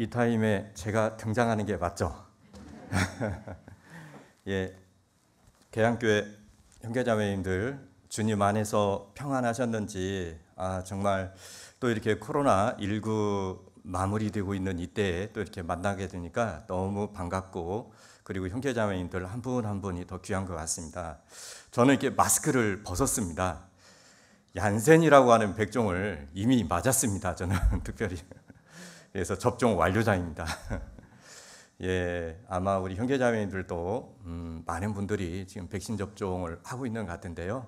이 타임에 제가 등장하는 게 맞죠? 예, 계양교회 형제자매님들 주님 안에서 평안하셨는지 아 정말 또 이렇게 코로나 19 마무리되고 있는 이때에 또 이렇게 만나게 되니까 너무 반갑고 그리고 형제자매님들 한 분 한 분이 더 귀한 것 같습니다. 저는 이렇게 마스크를 벗었습니다. 얀센이라고 하는 백종을 이미 맞았습니다. 저는 특별히 그래서 접종 완료자입니다. 예, 아마 우리 형제자매님들도 음, 많은 분들이 지금 백신 접종을 하고 있는 것 같은데요.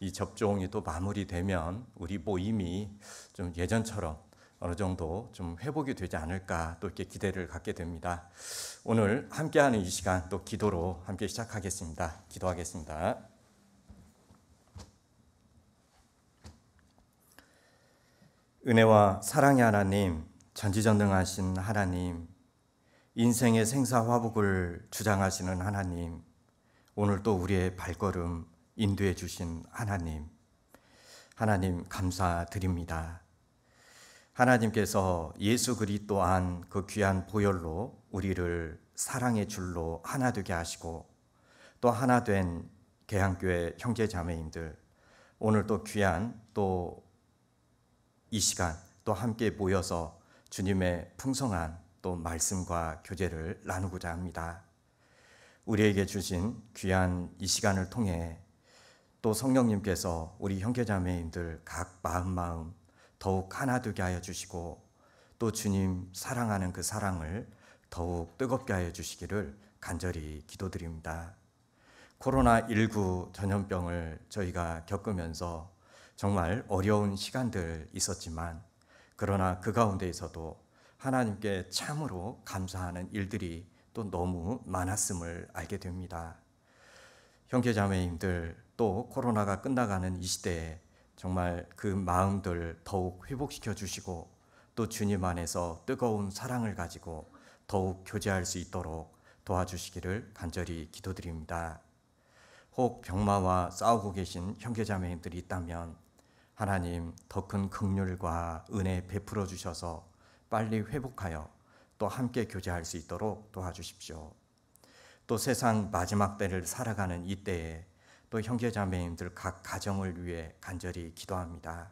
이 접종이 또 마무리되면 우리 모임이 뭐 좀 예전처럼 어느 정도 좀 회복이 되지 않을까 또 이렇게 기대를 갖게 됩니다. 오늘 함께하는 이 시간 또 기도로 함께 시작하겠습니다. 기도하겠습니다. 은혜와 사랑의 하나님. 전지전능하신 하나님, 인생의 생사화복을 주장하시는 하나님, 오늘 또 우리의 발걸음 인도해 주신 하나님, 하나님 감사드립니다. 하나님께서 예수 그리 또한 그 귀한 보혈로 우리를 사랑의 줄로 하나 되게 하시고 또 하나 된 개항교회 형제 자매님들 오늘 또 귀한 또 이 시간 또 함께 모여서 주님의 풍성한 또 말씀과 교제를 나누고자 합니다. 우리에게 주신 귀한 이 시간을 통해 또 성령님께서 우리 형제자매님들 각 마음 마음 더욱 하나 되게 하여 주시고 또 주님 사랑하는 그 사랑을 더욱 뜨겁게 하여 주시기를 간절히 기도드립니다. 코로나19 전염병을 저희가 겪으면서 정말 어려운 시간들 있었지만 그러나 그 가운데에서도 하나님께 참으로 감사하는 일들이 또 너무 많았음을 알게 됩니다. 형제자매님들 또 코로나가 끝나가는 이 시대에 정말 그 마음들 더욱 회복시켜 주시고 또 주님 안에서 뜨거운 사랑을 가지고 더욱 교제할 수 있도록 도와주시기를 간절히 기도드립니다. 혹 병마와 싸우고 계신 형제자매님들이 있다면 하나님 더 큰 긍휼과 은혜 베풀어 주셔서 빨리 회복하여 또 함께 교제할 수 있도록 도와주십시오. 또 세상 마지막 때를 살아가는 이 때에 또 형제자매님들 각 가정을 위해 간절히 기도합니다.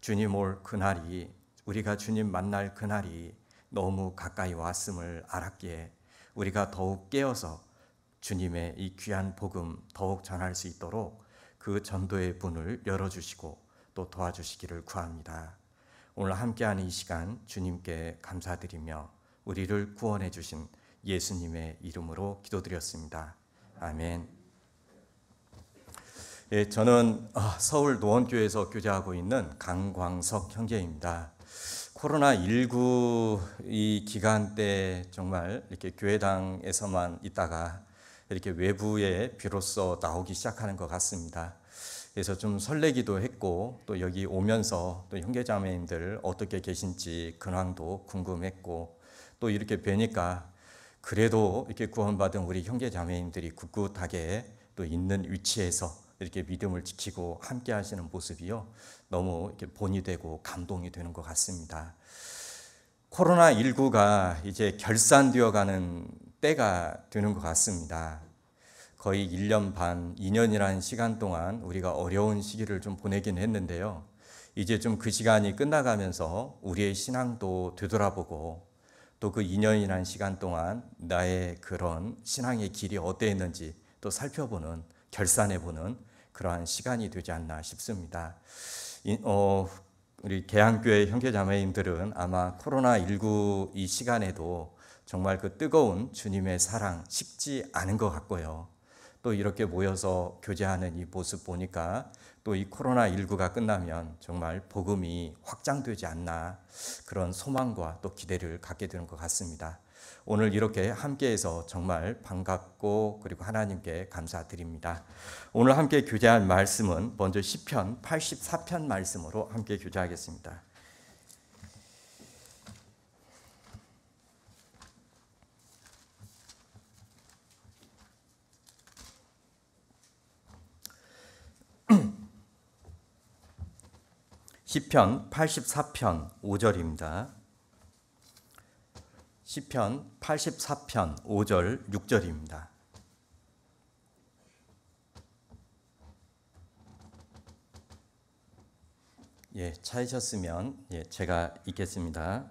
주님 올 그날이 우리가 주님 만날 그날이 너무 가까이 왔음을 알았기에 우리가 더욱 깨어서 주님의 이 귀한 복음 더욱 전할 수 있도록 그 전도의 문을 열어주시고 또 도와주시기를 구합니다. 오늘 함께하는 이 시간 주님께 감사드리며 우리를 구원해 주신 예수님의 이름으로 기도드렸습니다. 아멘. 예, 저는 아, 서울 노원교에서 교제하고 있는 강광석 형제입니다. 코로나 19 이 기간 때 정말 이렇게 교회당에서만 있다가 이렇게 외부에 비로소 나오기 시작하는 것 같습니다. 그래서 좀 설레기도 했고 또 여기 오면서 또 형제자매님들 어떻게 계신지 근황도 궁금했고 또 이렇게 뵈니까 그래도 이렇게 구원받은 우리 형제자매님들이 굳굳하게 또 있는 위치에서 이렇게 믿음을 지키고 함께 하시는 모습이요 너무 이렇게 본이 되고 감동이 되는 것 같습니다. 코로나 19가 이제 결산되어 가는 때가 되는 것 같습니다. 거의 1년 반, 2년이라는 시간 동안 우리가 어려운 시기를 좀 보내긴 했는데요. 이제 좀 그 시간이 끝나가면서 우리의 신앙도 되돌아보고 또 그 2년이라는 시간 동안 나의 그런 신앙의 길이 어땠는지 또 살펴보는 결산해보는 그러한 시간이 되지 않나 싶습니다. 어, 우리 개항교회 형제자매님들은 아마 코로나19 이 시간에도 정말 그 뜨거운 주님의 사랑 식지 않은 것 같고요. 또 이렇게 모여서 교제하는 이 모습 보니까 또 이 코로나19가 끝나면 정말 복음이 확장되지 않나 그런 소망과 또 기대를 갖게 되는 것 같습니다. 오늘 이렇게 함께해서 정말 반갑고 그리고 하나님께 감사드립니다. 오늘 함께 교제한 말씀은 먼저 시편 84편 말씀으로 함께 교제하겠습니다. 시편 84편 5절입니다. 시편 84편 5절 6절입니다. 예, 찾으셨으면 예, 제가 읽겠습니다.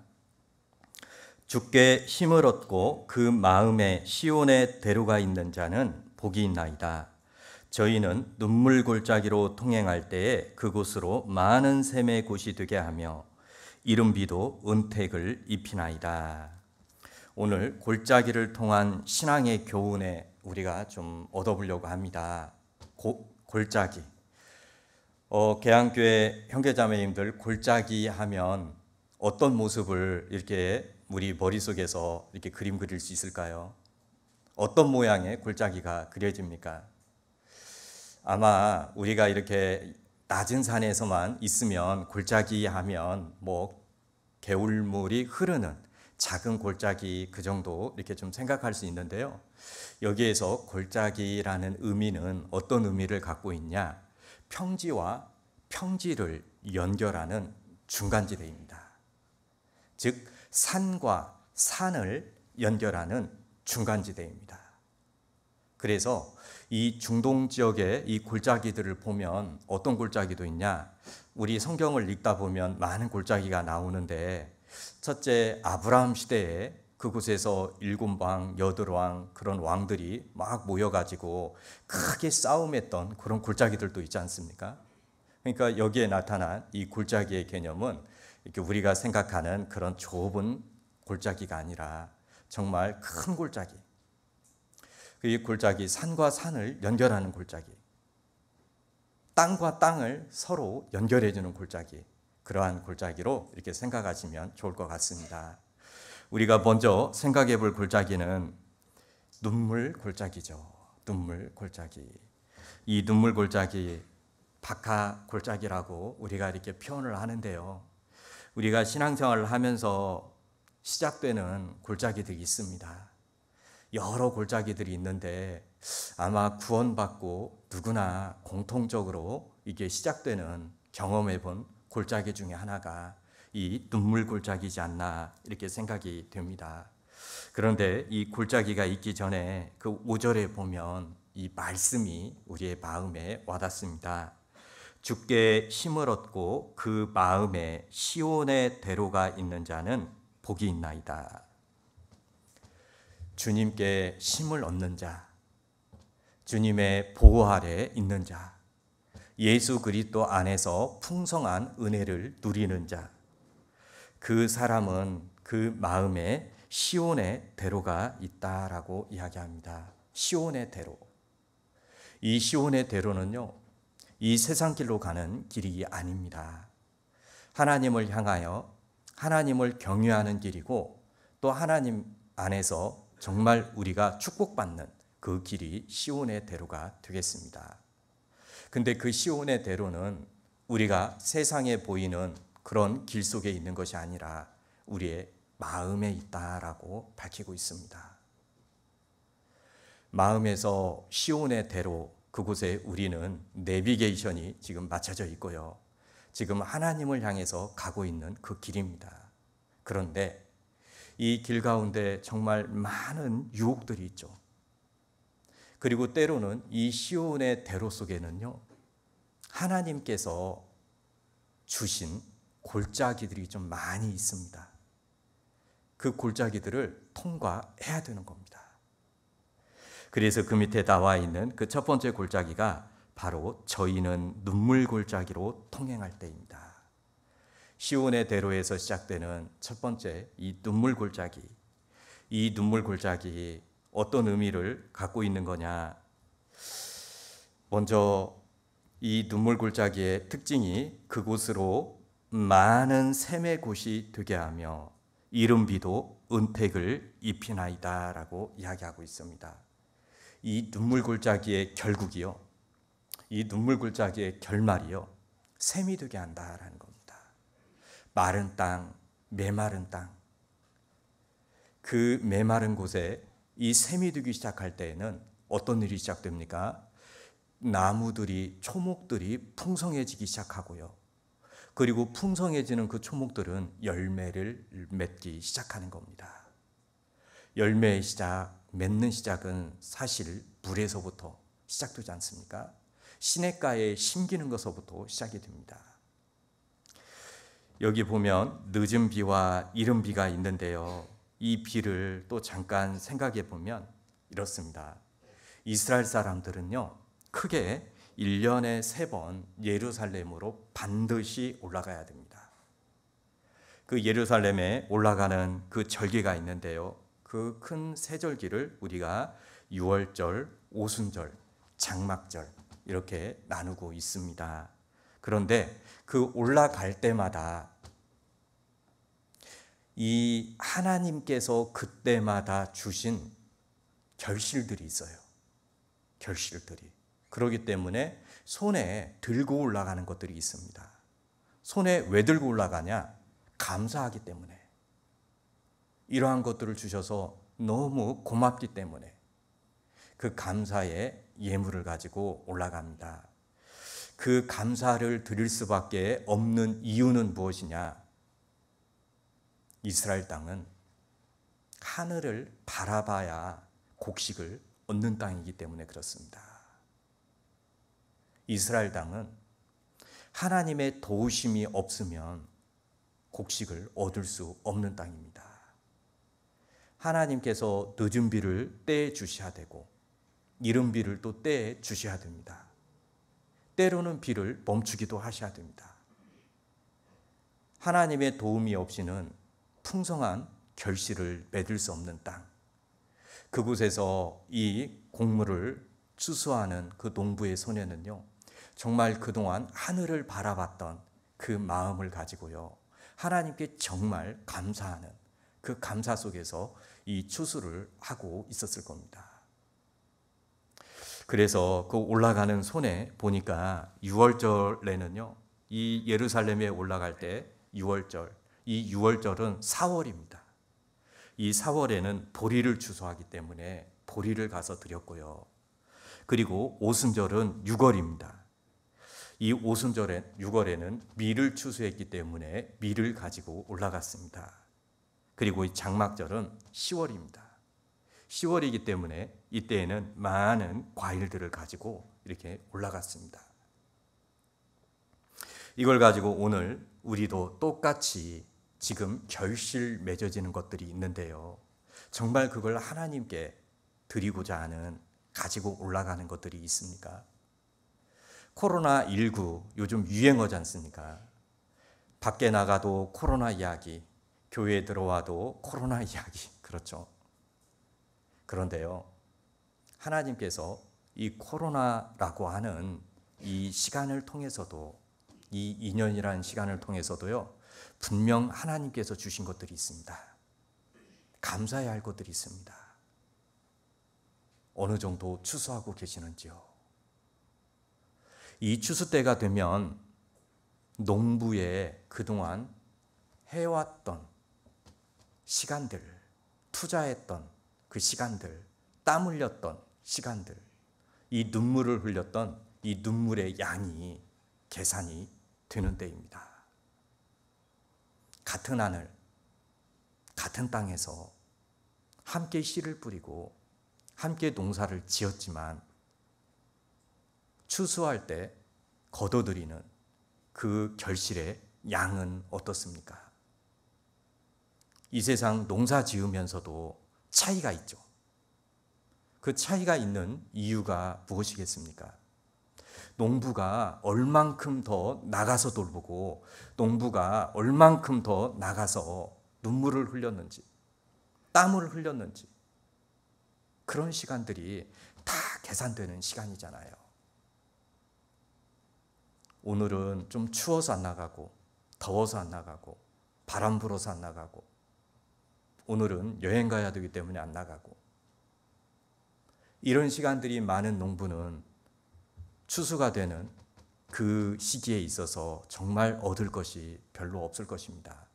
주께 힘을 얻고 그 마음에 시온의 대로가 있는 자는 복이 있나이다. 저희는 눈물 골짜기로 통행할 때에 그곳으로 많은 샘의 곳이 되게 하며 이른비도 은택을 입히나이다. 오늘 골짜기를 통한 신앙의 교훈에 우리가 좀 얻어보려고 합니다. 고, 골짜기. 어, 개항교회 형제자매님들 골짜기 하면 어떤 모습을 이렇게 우리 머릿속에서 이렇게 그림 그릴 수 있을까요? 어떤 모양의 골짜기가 그려집니까? 아마 우리가 이렇게 낮은 산에서만 있으면 골짜기 하면 뭐 개울물이 흐르는 작은 골짜기 그 정도 이렇게 좀 생각할 수 있는데요. 여기에서 골짜기라는 의미는 어떤 의미를 갖고 있냐? 평지와 평지를 연결하는 중간지대입니다. 즉 산과 산을 연결하는 중간지대입니다. 그래서 이 중동 지역의 이 골짜기들을 보면 어떤 골짜기도 있냐? 우리 성경을 읽다 보면 많은 골짜기가 나오는데 첫째 아브라함 시대에 그곳에서 일곱 왕, 여덟 왕 그런 왕들이 막 모여가지고 크게 싸움했던 그런 골짜기들도 있지 않습니까? 그러니까 여기에 나타난 이 골짜기의 개념은 이렇게 우리가 생각하는 그런 좁은 골짜기가 아니라 정말 큰 골짜기, 그 이 골짜기 산과 산을 연결하는 골짜기 땅과 땅을 서로 연결해 주는 골짜기 그러한 골짜기로 이렇게 생각하시면 좋을 것 같습니다. 우리가 먼저 생각해 볼 골짜기는 눈물 골짜기죠. 눈물 골짜기. 이 눈물 골짜기 박하 골짜기라고 우리가 이렇게 표현을 하는데요. 우리가 신앙생활을 하면서 시작되는 골짜기들이 있습니다. 여러 골짜기들이 있는데 아마 구원받고 누구나 공통적으로 이게 시작되는 경험해 본 골짜기 중에 하나가 이 눈물 골짜기지 않나 이렇게 생각이 됩니다. 그런데 이 골짜기가 있기 전에 그 5절에 보면 이 말씀이 우리의 마음에 와닿습니다. 죽게 힘을 얻고 그 마음에 시온의 대로가 있는 자는 복이 있나이다. 주님께 힘을 얻는 자, 주님의 보호 아래 있는 자, 예수 그리스도 안에서 풍성한 은혜를 누리는 자, 그 사람은 그 마음에 시온의 대로가 있다라고 이야기합니다. 시온의 대로. 이 시온의 대로는요, 이 세상 길로 가는 길이 아닙니다. 하나님을 향하여 하나님을 경유하는 길이고 또 하나님 안에서 정말 우리가 축복받는 그 길이 시온의 대로가 되겠습니다. 근데 그 시온의 대로는 우리가 세상에 보이는 그런 길 속에 있는 것이 아니라 우리의 마음에 있다라고 밝히고 있습니다. 마음에서 시온의 대로 그곳에 우리는 내비게이션이 지금 맞춰져 있고요. 지금 하나님을 향해서 가고 있는 그 길입니다. 그런데 이길 가운데 정말 많은 유혹들이 있죠. 그리고 때로는 이 시온의 대로 속에는요, 하나님께서 주신 골짜기들이 좀 많이 있습니다. 그 골짜기들을 통과해야 되는 겁니다. 그래서 그 밑에 나와 있는 그 첫 번째 골짜기가 바로 저희는 눈물 골짜기로 통행할 때입니다. 시온의 대로에서 시작되는 첫 번째 이 눈물 골짜기. 이 눈물 골짜기 어떤 의미를 갖고 있는 거냐? 먼저 이 눈물 골짜기의 특징이 그곳으로 많은 샘의 곳이 되게 하며 이름비도 은택을 입히나이다라고 이야기하고 있습니다. 이 눈물 골짜기의 결국이요. 이 눈물 골짜기의 결말이요. 샘이 되게 한다라는 것. 마른 땅, 메마른 땅. 그 메마른 곳에 이 샘이 들기 시작할 때에는 어떤 일이 시작됩니까? 나무들이 초목들이 풍성해지기 시작하고요. 그리고 풍성해지는 그 초목들은 열매를 맺기 시작하는 겁니다. 열매의 시작, 맺는 시작은 사실 물에서부터 시작되지 않습니까? 시냇가에 심기는 것서부터 시작이 됩니다. 여기 보면 늦은 비와 이른 비가 있는데요. 이 비를 또 잠깐 생각해 보면 이렇습니다. 이스라엘 사람들은요, 크게 1년에 3번 예루살렘으로 반드시 올라가야 됩니다. 그 예루살렘에 올라가는 그 절기가 있는데요. 그 큰 세절기를 우리가 6월절, 오순절, 장막절 이렇게 나누고 있습니다. 그런데 그 올라갈 때마다 이 하나님께서 그때마다 주신 결실들이 있어요. 결실들이. 그러기 때문에 손에 들고 올라가는 것들이 있습니다. 손에 왜 들고 올라가냐? 감사하기 때문에. 이러한 것들을 주셔서 너무 고맙기 때문에 그 감사의 예물을 가지고 올라갑니다. 그 감사를 드릴 수밖에 없는 이유는 무엇이냐? 이스라엘 땅은 하늘을 바라봐야 곡식을 얻는 땅이기 때문에 그렇습니다. 이스라엘 땅은 하나님의 도우심이 없으면 곡식을 얻을 수 없는 땅입니다. 하나님께서 늦은 비를 때 주셔야 되고 이른 비를 또때 주셔야 됩니다. 때로는 비를 멈추기도 하셔야 됩니다. 하나님의 도움이 없이는 풍성한 결실을 맺을 수 없는 땅. 그곳에서 이 곡물을 추수하는 그 농부의 소녀는요, 정말 그동안 하늘을 바라봤던 그 마음을 가지고요, 하나님께 정말 감사하는 그 감사 속에서 이 추수를 하고 있었을 겁니다. 그래서 그 올라가는 손에 보니까 6월절에는요, 이 예루살렘에 올라갈 때 6월절, 이 6월절은 4월입니다. 이 4월에는 보리를 주소하기 때문에 보리를 가서 드렸고요. 그리고 오순절은 6월입니다. 이 오순절에 6월에는 밀을 추수했기 때문에 밀을 가지고 올라갔습니다. 그리고 이 장막절은 10월입니다. 10월이기 때문에 이때에는 많은 과일들을 가지고 이렇게 올라갔습니다. 이걸 가지고 오늘 우리도 똑같이 지금 결실 맺어지는 것들이 있는데요. 정말 그걸 하나님께 드리고자 하는 가지고 올라가는 것들이 있습니까? 코로나19 요즘 유행어지 않습니까? 밖에 나가도 코로나 이야기, 교회에 들어와도 코로나 이야기, 그렇죠. 그런데요, 하나님께서 이 코로나라고 하는 이 시간을 통해서도 이 인연이라는 시간을 통해서도요, 분명 하나님께서 주신 것들이 있습니다. 감사해야 할 것들이 있습니다. 어느 정도 추수하고 계시는지요. 이 추수 때가 되면 농부의 그동안 해왔던 시간들, 투자했던 그 시간들, 땀 흘렸던 시간들, 이 눈물을 흘렸던 이 눈물의 양이 계산이 되는 때입니다 같은 하늘, 같은 땅에서 함께 씨를 뿌리고 함께 농사를 지었지만 추수할 때 거둬들이는 그 결실의 양은 어떻습니까? 이 세상 농사 지으면서도 차이가 있죠. 그 차이가 있는 이유가 무엇이겠습니까? 농부가 얼만큼 더 나가서 돌보고 농부가 얼만큼 더 나가서 눈물을 흘렸는지 땀을 흘렸는지 그런 시간들이 다 계산되는 시간이잖아요. 오늘은 좀 추워서 안 나가고 더워서 안 나가고 바람 불어서 안 나가고 오늘은 여행 가야 되기 때문에 안 나가고 이런 시간들이 많은 농부는 추수가 되는 그 시기에 있어서 정말 얻을 것이 별로 없을 것입니다.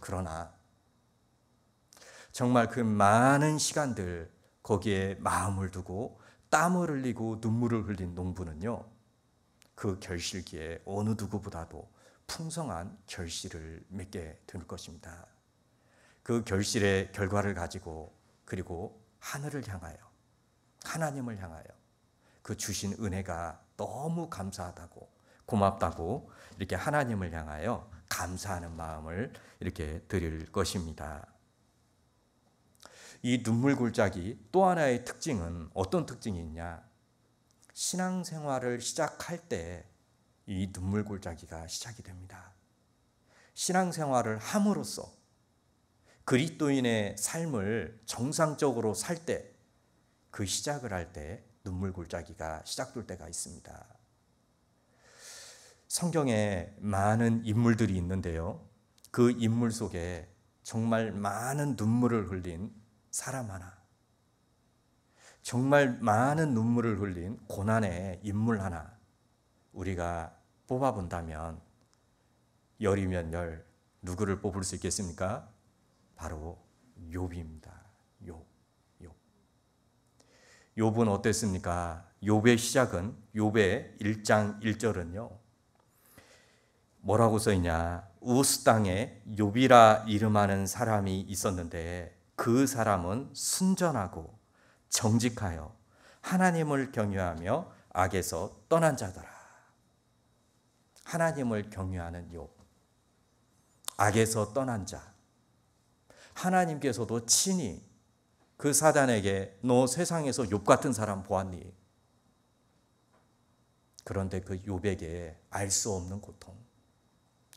그러나 정말 그 많은 시간들 거기에 마음을 두고 땀을 흘리고 눈물을 흘린 농부는요, 그 결실기에 어느 누구보다도 풍성한 결실을 맺게 될 것입니다. 그 결실의 결과를 가지고 그리고 하늘을 향하여 하나님을 향하여 그 주신 은혜가 너무 감사하다고 고맙다고 이렇게 하나님을 향하여 감사하는 마음을 이렇게 드릴 것입니다. 이 눈물 굴짝이 또 하나의 특징은 어떤 특징이 있냐? 신앙생활을 시작할 때 이 눈물 굴짝이가 시작이 됩니다. 신앙생활을 함으로써 그리스도인의 삶을 정상적으로 살때그 시작을 할 때 눈물 골짜기가 시작될 때가 있습니다. 성경에 많은 인물들이 있는데요. 그 인물 속에 정말 많은 눈물을 흘린 사람 하나, 정말 많은 눈물을 흘린 고난의 인물 하나, 우리가 뽑아본다면 열이면 열 누구를 뽑을 수 있겠습니까? 바로 욥입니다. 욥. 욥. 욥은 어땠습니까? 욥의 시작은 욥의 1장 1절은요. 뭐라고 써 있냐? 우스 땅에 욥이라 이름하는 사람이 있었는데 그 사람은 순전하고 정직하여 하나님을 경유하며 악에서 떠난 자더라. 하나님을 경유하는 욥. 악에서 떠난 자. 하나님께서도 친히 그 사단에게 너 세상에서 욕 같은 사람 보았니? 그런데 그 욥에게 알 수 없는 고통,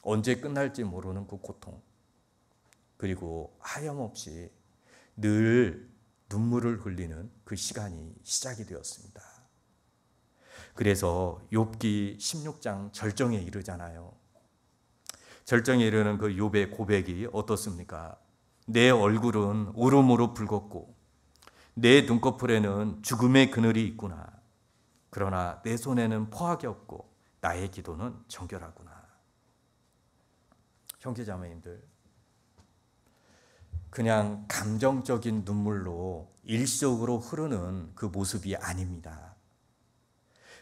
언제 끝날지 모르는 그 고통, 그리고 하염없이 늘 눈물을 흘리는 그 시간이 시작이 되었습니다. 그래서 욥기 16장 절정에 이르잖아요. 절정에 이르는 그 욥의 고백이 어떻습니까? 내 얼굴은 오름으로 붉었고 내 눈꺼풀에는 죽음의 그늘이 있구나. 그러나 내 손에는 포악이 없고 나의 기도는 정결하구나. 형제자매님들, 그냥 감정적인 눈물로 일시으로 흐르는 그 모습이 아닙니다.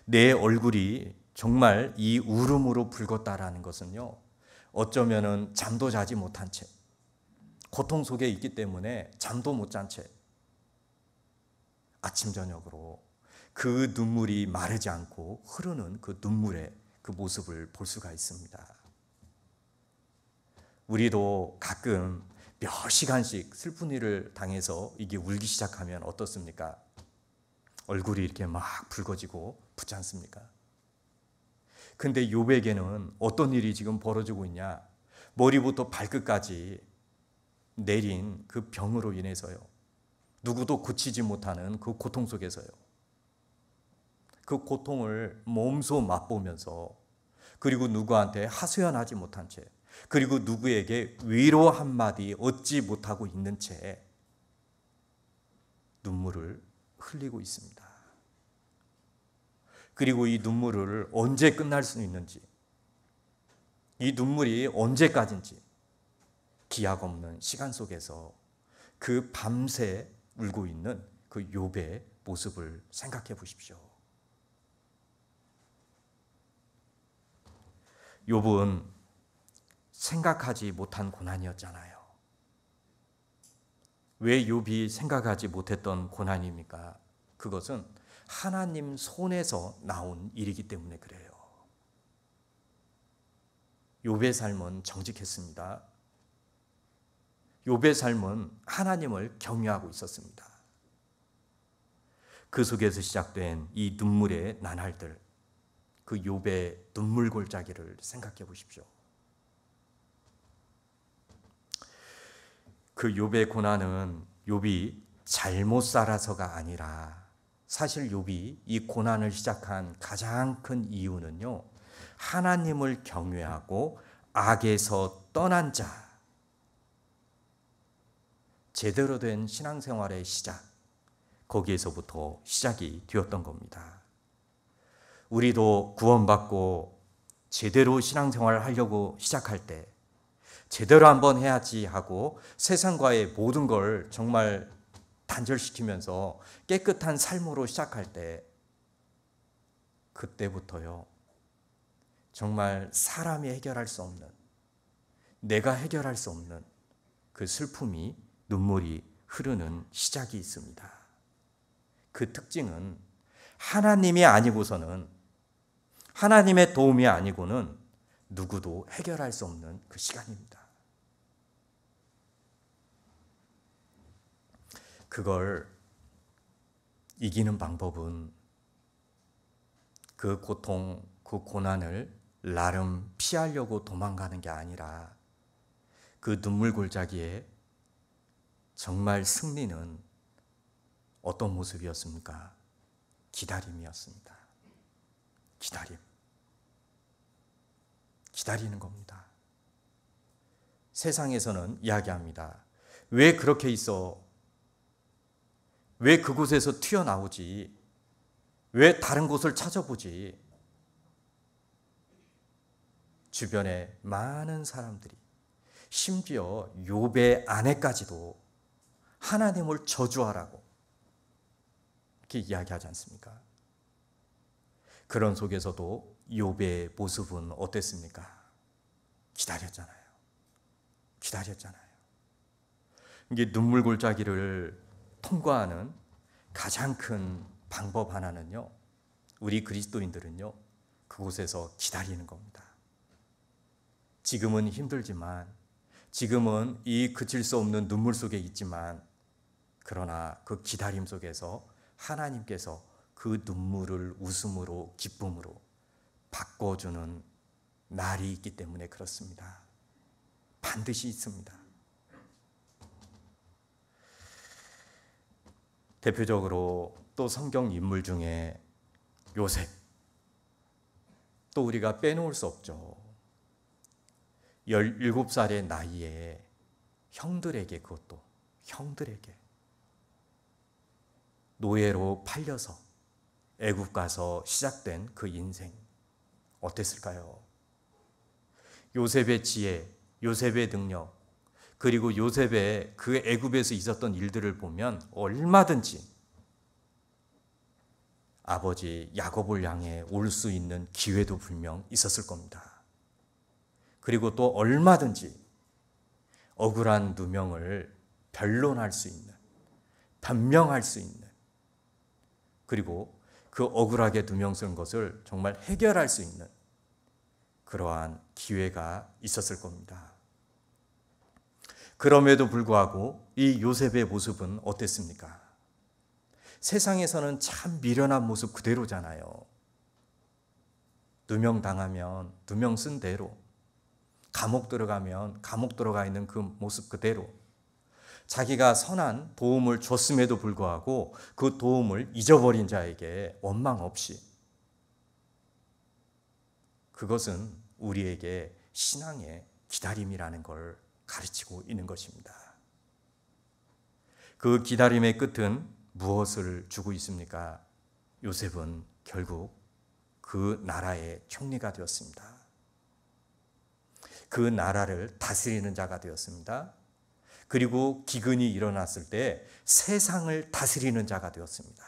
내 얼굴이 정말 이 울음으로 붉었다라는 것은요, 어쩌면은 잠도 자지 못한 채, 고통 속에 있기 때문에 잠도 못 잔 채 아침 저녁으로 그 눈물이 마르지 않고 흐르는 그 눈물의 그 모습을 볼 수가 있습니다. 우리도 가끔 몇 시간씩 슬픈 일을 당해서 이게 울기 시작하면 어떻습니까? 얼굴이 이렇게 막 붉어지고 붓지 않습니까? 근데 요백에는 어떤 일이 지금 벌어지고 있냐? 머리부터 발끝까지 내린 그 병으로 인해서요. 누구도 고치지 못하는 그 고통 속에서요. 그 고통을 몸소 맛보면서 그리고 누구한테 하소연하지 못한 채 그리고 누구에게 위로 한마디 얻지 못하고 있는 채 눈물을 흘리고 있습니다. 그리고 이 눈물을 언제 끝날 수 있는지 이 눈물이 언제까지인지 기약 없는 시간 속에서 그 밤새 울고 있는 그 욥의 모습을 생각해 보십시오. 욥은 생각하지 못한 고난이었잖아요. 왜 욥이 생각하지 못했던 고난입니까? 그것은 하나님 손에서 나온 일이기 때문에 그래요. 욥의 삶은 정직했습니다. 욥의 삶은 하나님을 경외하고 있었습니다. 그 속에서 시작된 이 눈물의 난할들, 그 욥의 눈물 골짜기를 생각해 보십시오. 그 욥의 고난은 욥이 잘못 살아서가 아니라 사실 욥이 이 고난을 시작한 가장 큰 이유는요. 하나님을 경외하고 악에서 떠난 자 제대로 된 신앙생활의 시작, 거기에서부터 시작이 되었던 겁니다. 우리도 구원받고 제대로 신앙생활을 하려고 시작할 때 제대로 한번 해야지 하고 세상과의 모든 걸 정말 단절시키면서 깨끗한 삶으로 시작할 때 그때부터요. 정말 사람이 해결할 수 없는 내가 해결할 수 없는 그 슬픔이 눈물이 흐르는 시작이 있습니다. 그 특징은 하나님이 아니고서는 하나님의 도움이 아니고는 누구도 해결할 수 없는 그 시간입니다. 그걸 이기는 방법은 그 고통, 그 고난을 나름 피하려고 도망가는 게 아니라 그 눈물 골짜기에 정말 승리는 어떤 모습이었습니까? 기다림이었습니다. 기다림. 기다리는 겁니다. 세상에서는 이야기합니다. 왜 그렇게 있어? 왜 그곳에서 튀어나오지? 왜 다른 곳을 찾아보지? 주변에 많은 사람들이 심지어 요배 아내까지도 하나님을 저주하라고 이렇게 이야기하지 않습니까? 그런 속에서도 욥의 모습은 어땠습니까? 기다렸잖아요. 기다렸잖아요. 이게 눈물 골짜기를 통과하는 가장 큰 방법 하나는요. 우리 그리스도인들은요. 그곳에서 기다리는 겁니다. 지금은 힘들지만 지금은 이 그칠 수 없는 눈물 속에 있지만 그러나 그 기다림 속에서 하나님께서 그 눈물을 웃음으로 기쁨으로 바꿔주는 날이 있기 때문에 그렇습니다. 반드시 있습니다. 대표적으로 또 성경 인물 중에 요셉. 또 우리가 빼놓을 수 없죠. 17살의 나이에 형들에게 그것도 형들에게 노예로 팔려서 애굽 가서 시작된 그 인생 어땠을까요? 요셉의 지혜, 요셉의 능력, 그리고 요셉의 그 애굽에서 있었던 일들을 보면 얼마든지 아버지 야곱을 향해 올 수 있는 기회도 분명 있었을 겁니다. 그리고 또 얼마든지 억울한 누명을 변론할 수 있는, 변명할 수 있는 그리고 그 억울하게 두 명 쓴 것을 정말 해결할 수 있는 그러한 기회가 있었을 겁니다. 그럼에도 불구하고 이 요셉의 모습은 어땠습니까? 세상에서는 참 미련한 모습 그대로잖아요. 두 명 당하면 두 명 쓴 대로, 감옥 들어가면 감옥 들어가 있는 그 모습 그대로, 자기가 선한 도움을 줬음에도 불구하고 그 도움을 잊어버린 자에게 원망 없이 그것은 우리에게 신앙의 기다림이라는 걸 가르치고 있는 것입니다. 그 기다림의 끝은 무엇을 주고 있습니까? 요셉은 결국 그 나라의 총리가 되었습니다. 그 나라를 다스리는 자가 되었습니다. 그리고 기근이 일어났을 때 세상을 다스리는 자가 되었습니다.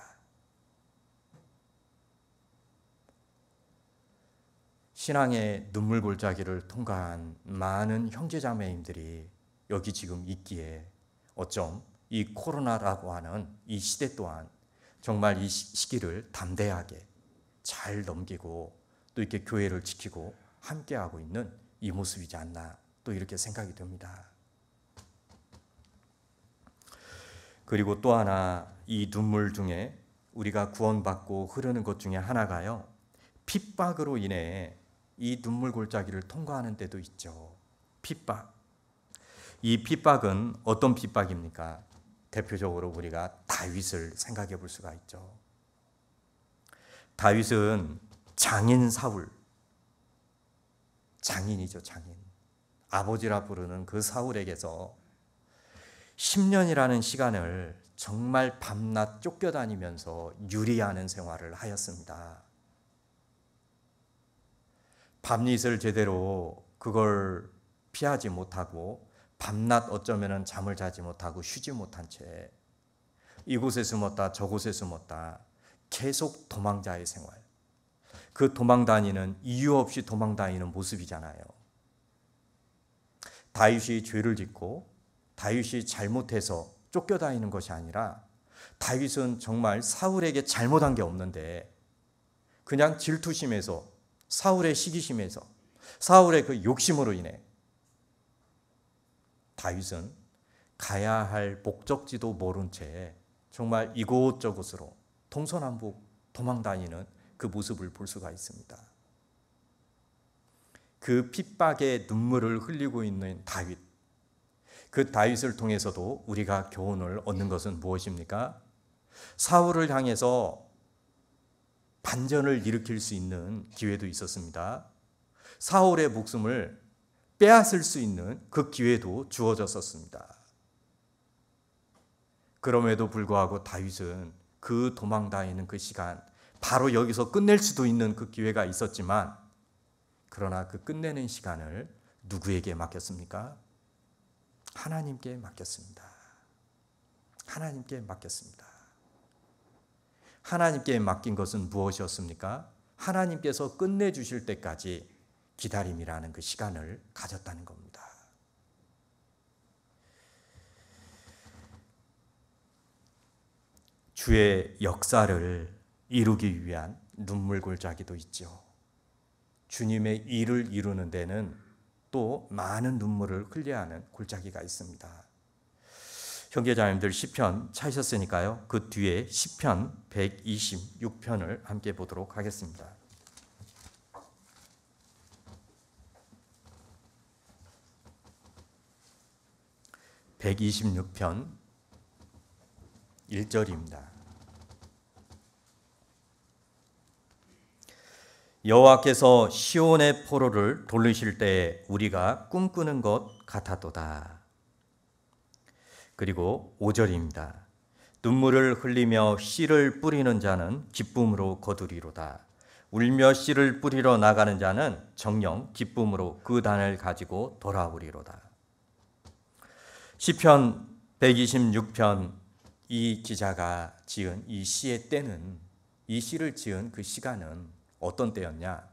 신앙의 눈물 골짜기를 통과한 많은 형제자매님들이 여기 지금 있기에 어쩜 이 코로나라고 하는 이 시대 또한 정말 이 시기를 담대하게 잘 넘기고 또 이렇게 교회를 지키고 함께하고 있는 이 모습이지 않나 또 이렇게 생각이 됩니다. 그리고 또 하나 이 눈물 중에 우리가 구원받고 흐르는 것 중에 하나가요. 핍박으로 인해 이 눈물 골짜기를 통과하는 때도 있죠. 핍박. 이 핍박은 어떤 핍박입니까? 대표적으로 우리가 다윗을 생각해 볼 수가 있죠. 다윗은 장인 사울. 장인이죠, 장인. 아버지라 부르는 그 사울에게서 10년이라는 시간을 정말 밤낮 쫓겨다니면서 유리하는 생활을 하였습니다. 밤낮을 제대로 그걸 피하지 못하고 밤낮 어쩌면 잠을 자지 못하고 쉬지 못한 채 이곳에 숨었다 저곳에 숨었다 계속 도망자의 생활. 그 도망 다니는 이유 없이 도망 다니는 모습이잖아요. 다윗이 죄를 짓고 다윗이 잘못해서 쫓겨다니는 것이 아니라 다윗은 정말 사울에게 잘못한 게 없는데 그냥 질투심에서 사울의 시기심에서 사울의 그 욕심으로 인해 다윗은 가야 할 목적지도 모른 채 정말 이곳저곳으로 동서남북 도망다니는 그 모습을 볼 수가 있습니다. 그 핍박의 눈물을 흘리고 있는 다윗 그 다윗을 통해서도 우리가 교훈을 얻는 것은 무엇입니까? 사울을 향해서 반전을 일으킬 수 있는 기회도 있었습니다. 사울의 목숨을 빼앗을 수 있는 그 기회도 주어졌었습니다. 그럼에도 불구하고 다윗은 그 도망 다니는 그 시간 바로 여기서 끝낼 수도 있는 그 기회가 있었지만 그러나 그 끝내는 시간을 누구에게 맡겼습니까? 하나님께 맡겼습니다. 하나님께 맡겼습니다. 하나님께 맡긴 것은 무엇이었습니까? 하나님께서 끝내주실 때까지 기다림이라는 그 시간을 가졌다는 겁니다. 주의 역사를 이루기 위한 눈물골짜기도 있죠. 주님의 일을 이루는 데는 또 많은 눈물을 흘려하는 야 골짜기가 있습니다. 형제자매님들 시편 찾으셨으니까요. 그 뒤에 시편 126편을 함께 보도록 하겠습니다. (126편) 1절입니다. 여호와께서 시온의 포로를 돌리실 때에 우리가 꿈꾸는 것같아도다 그리고 5절입니다. 눈물을 흘리며 씨를 뿌리는 자는 기쁨으로 거두리로다. 울며 씨를 뿌리러 나가는 자는 정령 기쁨으로 그 단을 가지고 돌아오리로다. 시편 126편 이 기자가 지은 이 시의 때는 이 시를 지은 그 시간은 어떤 때였냐?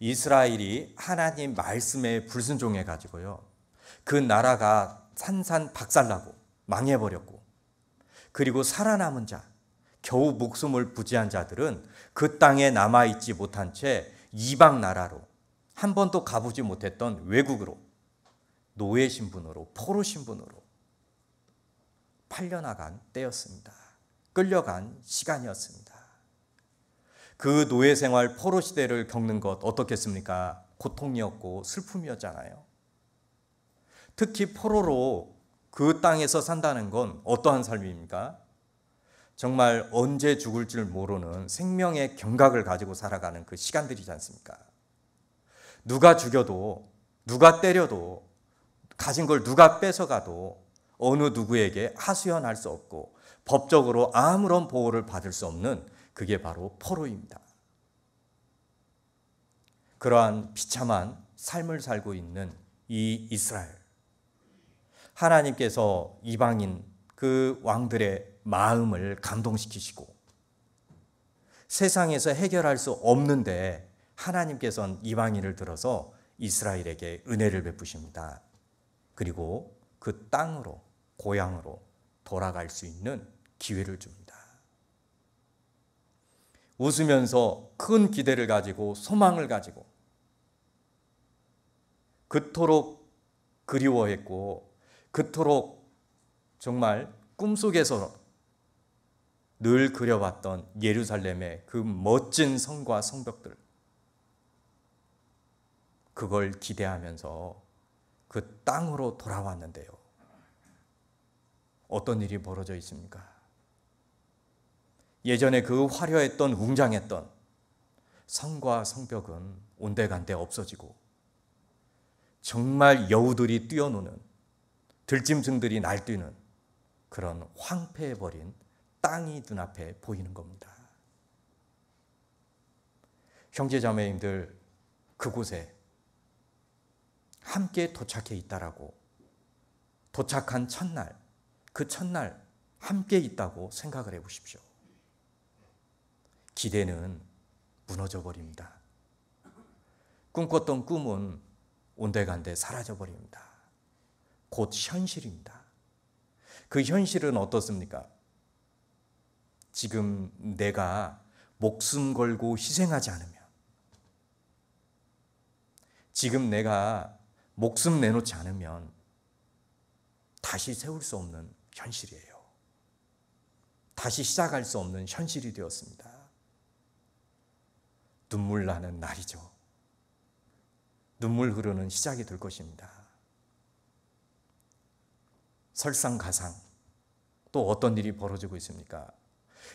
이스라엘이 하나님 말씀에 불순종해 가지고요. 그 나라가 산산박살나고 망해버렸고 그리고 살아남은 자, 겨우 목숨을 부지한 자들은 그 땅에 남아 있지 못한 채 이방 나라로 한 번도 가보지 못했던 외국으로 노예 신분으로 포로 신분으로 팔려나간 때였습니다. 끌려간 시간이었습니다. 그 노예 생활 포로 시대를 겪는 것 어떻겠습니까? 고통이었고 슬픔이었잖아요. 특히 포로로 그 땅에서 산다는 건 어떠한 삶입니까? 정말 언제 죽을줄 모르는 생명의 경각을 가지고 살아가는 그 시간들이지 않습니까? 누가 죽여도, 누가 때려도, 가진 걸 누가 뺏어가도 어느 누구에게 하수연할 수 없고 법적으로 아무런 보호를 받을 수 없는 그게 바로 포로입니다. 그러한 비참한 삶을 살고 있는 이 이스라엘. 하나님께서 이방인 그 왕들의 마음을 감동시키시고 세상에서 해결할 수 없는데 하나님께서는 이방인을 들어서 이스라엘에게 은혜를 베푸십니다. 그리고 그 땅으로 고향으로 돌아갈 수 있는 기회를 줍니다. 웃으면서 큰 기대를 가지고 소망을 가지고 그토록 그리워했고 그토록 정말 꿈속에서 늘 그려봤던 예루살렘의 그 멋진 성과 성벽들 그걸 기대하면서 그 땅으로 돌아왔는데요. 어떤 일이 벌어져 있습니까? 예전에 그 화려했던 웅장했던 성과 성벽은 온데간데 없어지고 정말 여우들이 뛰어노는 들짐승들이 날뛰는 그런 황폐해버린 땅이 눈앞에 보이는 겁니다. 형제자매님들 그곳에 함께 도착해 있다라고 도착한 첫날 그 첫날 함께 있다고 생각을 해보십시오. 기대는 무너져 버립니다. 꿈꿨던 꿈은 온데간데 사라져 버립니다. 곧 현실입니다. 그 현실은 어떻습니까? 지금 내가 목숨 걸고 희생하지 않으면 지금 내가 목숨 내놓지 않으면 다시 세울 수 없는 현실이에요. 다시 시작할 수 없는 현실이 되었습니다. 눈물 나는 날이죠. 눈물 흐르는 시작이 될 것입니다. 설상가상 또 어떤 일이 벌어지고 있습니까?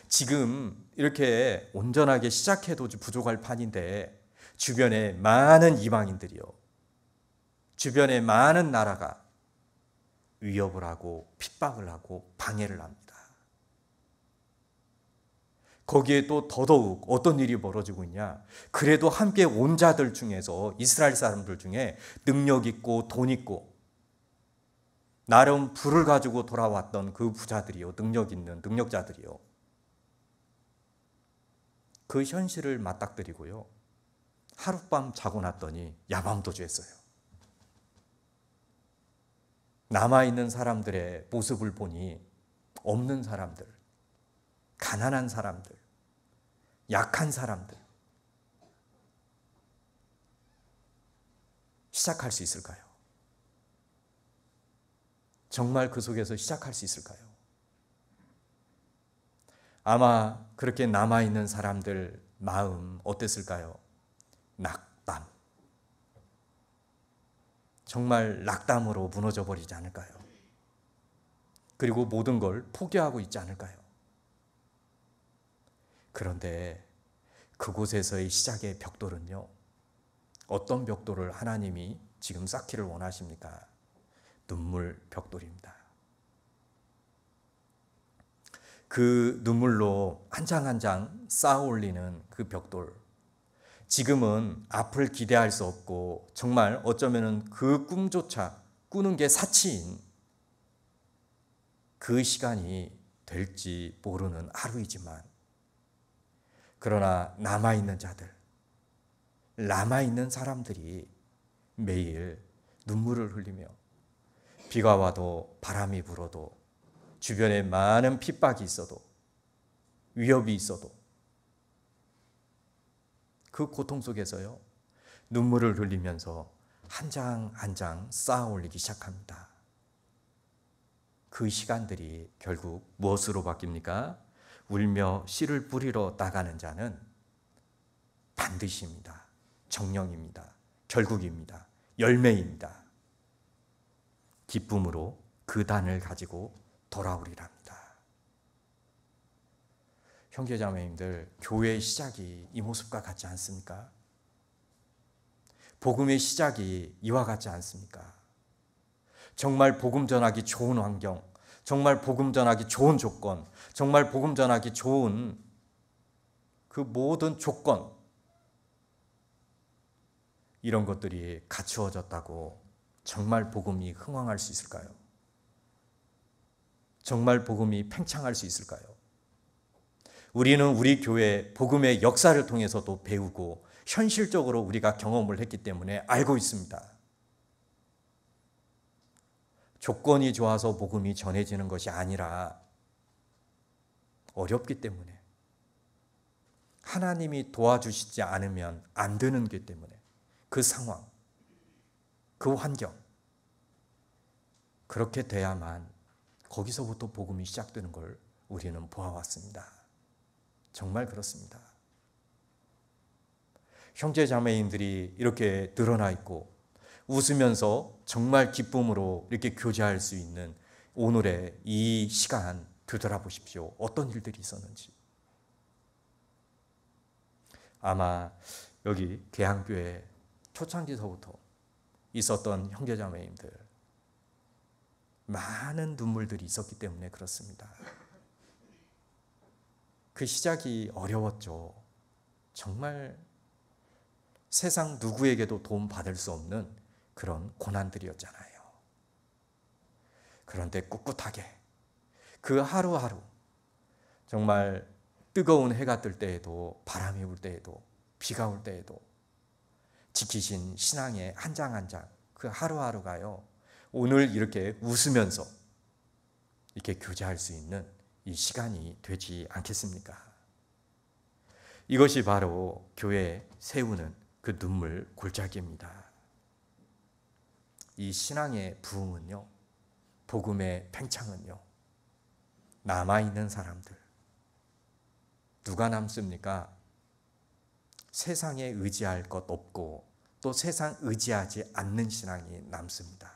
지금 이렇게 온전하게 시작해도 부족할 판인데 주변에 많은 이방인들이요. 주변에 많은 나라가 위협을 하고 핍박을 하고 방해를 합니다. 거기에 또 더더욱 어떤 일이 벌어지고 있냐. 그래도 함께 온 자들 중에서 이스라엘 사람들 중에 능력 있고 돈 있고 나름 불을 가지고 돌아왔던 그 부자들이요. 능력 있는 능력자들이요. 그 현실을 맞닥뜨리고요. 하룻밤 자고 났더니 야밤도주했어요. 남아있는 사람들의 모습을 보니 없는 사람들, 가난한 사람들, 약한 사람들 시작할 수 있을까요? 정말 그 속에서 시작할 수 있을까요? 아마 그렇게 남아있는 사람들 마음 어땠을까요? 낙담. 정말 낙담으로 무너져 버리지 않을까요? 그리고 모든 걸 포기하고 있지 않을까요? 그런데 그곳에서의 시작의 벽돌은요. 어떤 벽돌을 하나님이 지금 쌓기를 원하십니까? 눈물 벽돌입니다. 그 눈물로 한 장 한 장 쌓아 올리는 그 벽돌. 지금은 앞을 기대할 수 없고 정말 어쩌면그 꿈조차 꾸는 게 사치인 그 시간이 될지 모르는 하루이지만 그러나 남아있는 자들, 남아있는 사람들이 매일 눈물을 흘리며 비가 와도 바람이 불어도 주변에 많은 핍박이 있어도 위협이 있어도 그 고통 속에서요 눈물을 흘리면서 한 장 한 장 쌓아 올리기 시작합니다. 그 시간들이 결국 무엇으로 바뀝니까? 울며 씨를 뿌리러 나가는 자는 반드시입니다. 정령입니다. 결국입니다. 열매입니다. 기쁨으로 그 단을 가지고 돌아오리랍니다. 형제자매님들, 교회의 시작이 이 모습과 같지 않습니까? 복음의 시작이 이와 같지 않습니까? 정말 복음 전하기 좋은 환경, 정말 복음 전하기 좋은 조건, 정말 복음 전하기 좋은 그 모든 조건 이런 것들이 갖추어졌다고 정말 복음이 흥황할 수 있을까요? 정말 복음이 팽창할 수 있을까요? 우리는 우리 교회 복음의 역사를 통해서도 배우고 현실적으로 우리가 경험을 했기 때문에 알고 있습니다. 조건이 좋아서 복음이 전해지는 것이 아니라 어렵기 때문에 하나님이 도와주시지 않으면 안 되는 게 때문에 그 상황, 그 환경 그렇게 돼야만 거기서부터 복음이 시작되는 걸 우리는 보아왔습니다. 정말 그렇습니다. 형제 자매인들이 이렇게 드러나 있고 웃으면서 정말 기쁨으로 이렇게 교제할 수 있는 오늘의 이 시간 뒤돌아보십시오. 어떤 일들이 있었는지. 아마 여기 개항교회 초창기서부터 있었던 형제자매님들 많은 눈물들이 있었기 때문에 그렇습니다. 그 시작이 어려웠죠. 정말 세상 누구에게도 도움 받을 수 없는 그런 고난들이었잖아요. 그런데 꿋꿋하게 그 하루하루 정말 뜨거운 해가 뜰 때에도 바람이 불 때에도 비가 올 때에도 지키신 신앙의 한 장 한 장 그 하루하루가요. 오늘 이렇게 웃으면서 이렇게 교제할 수 있는 이 시간이 되지 않겠습니까? 이것이 바로 교회 세우는 그 눈물 골짜기입니다. 이 신앙의 부흥은요. 복음의 팽창은요. 남아있는 사람들. 누가 남습니까? 세상에 의지할 것 없고 또 세상 의지하지 않는 신앙이 남습니다.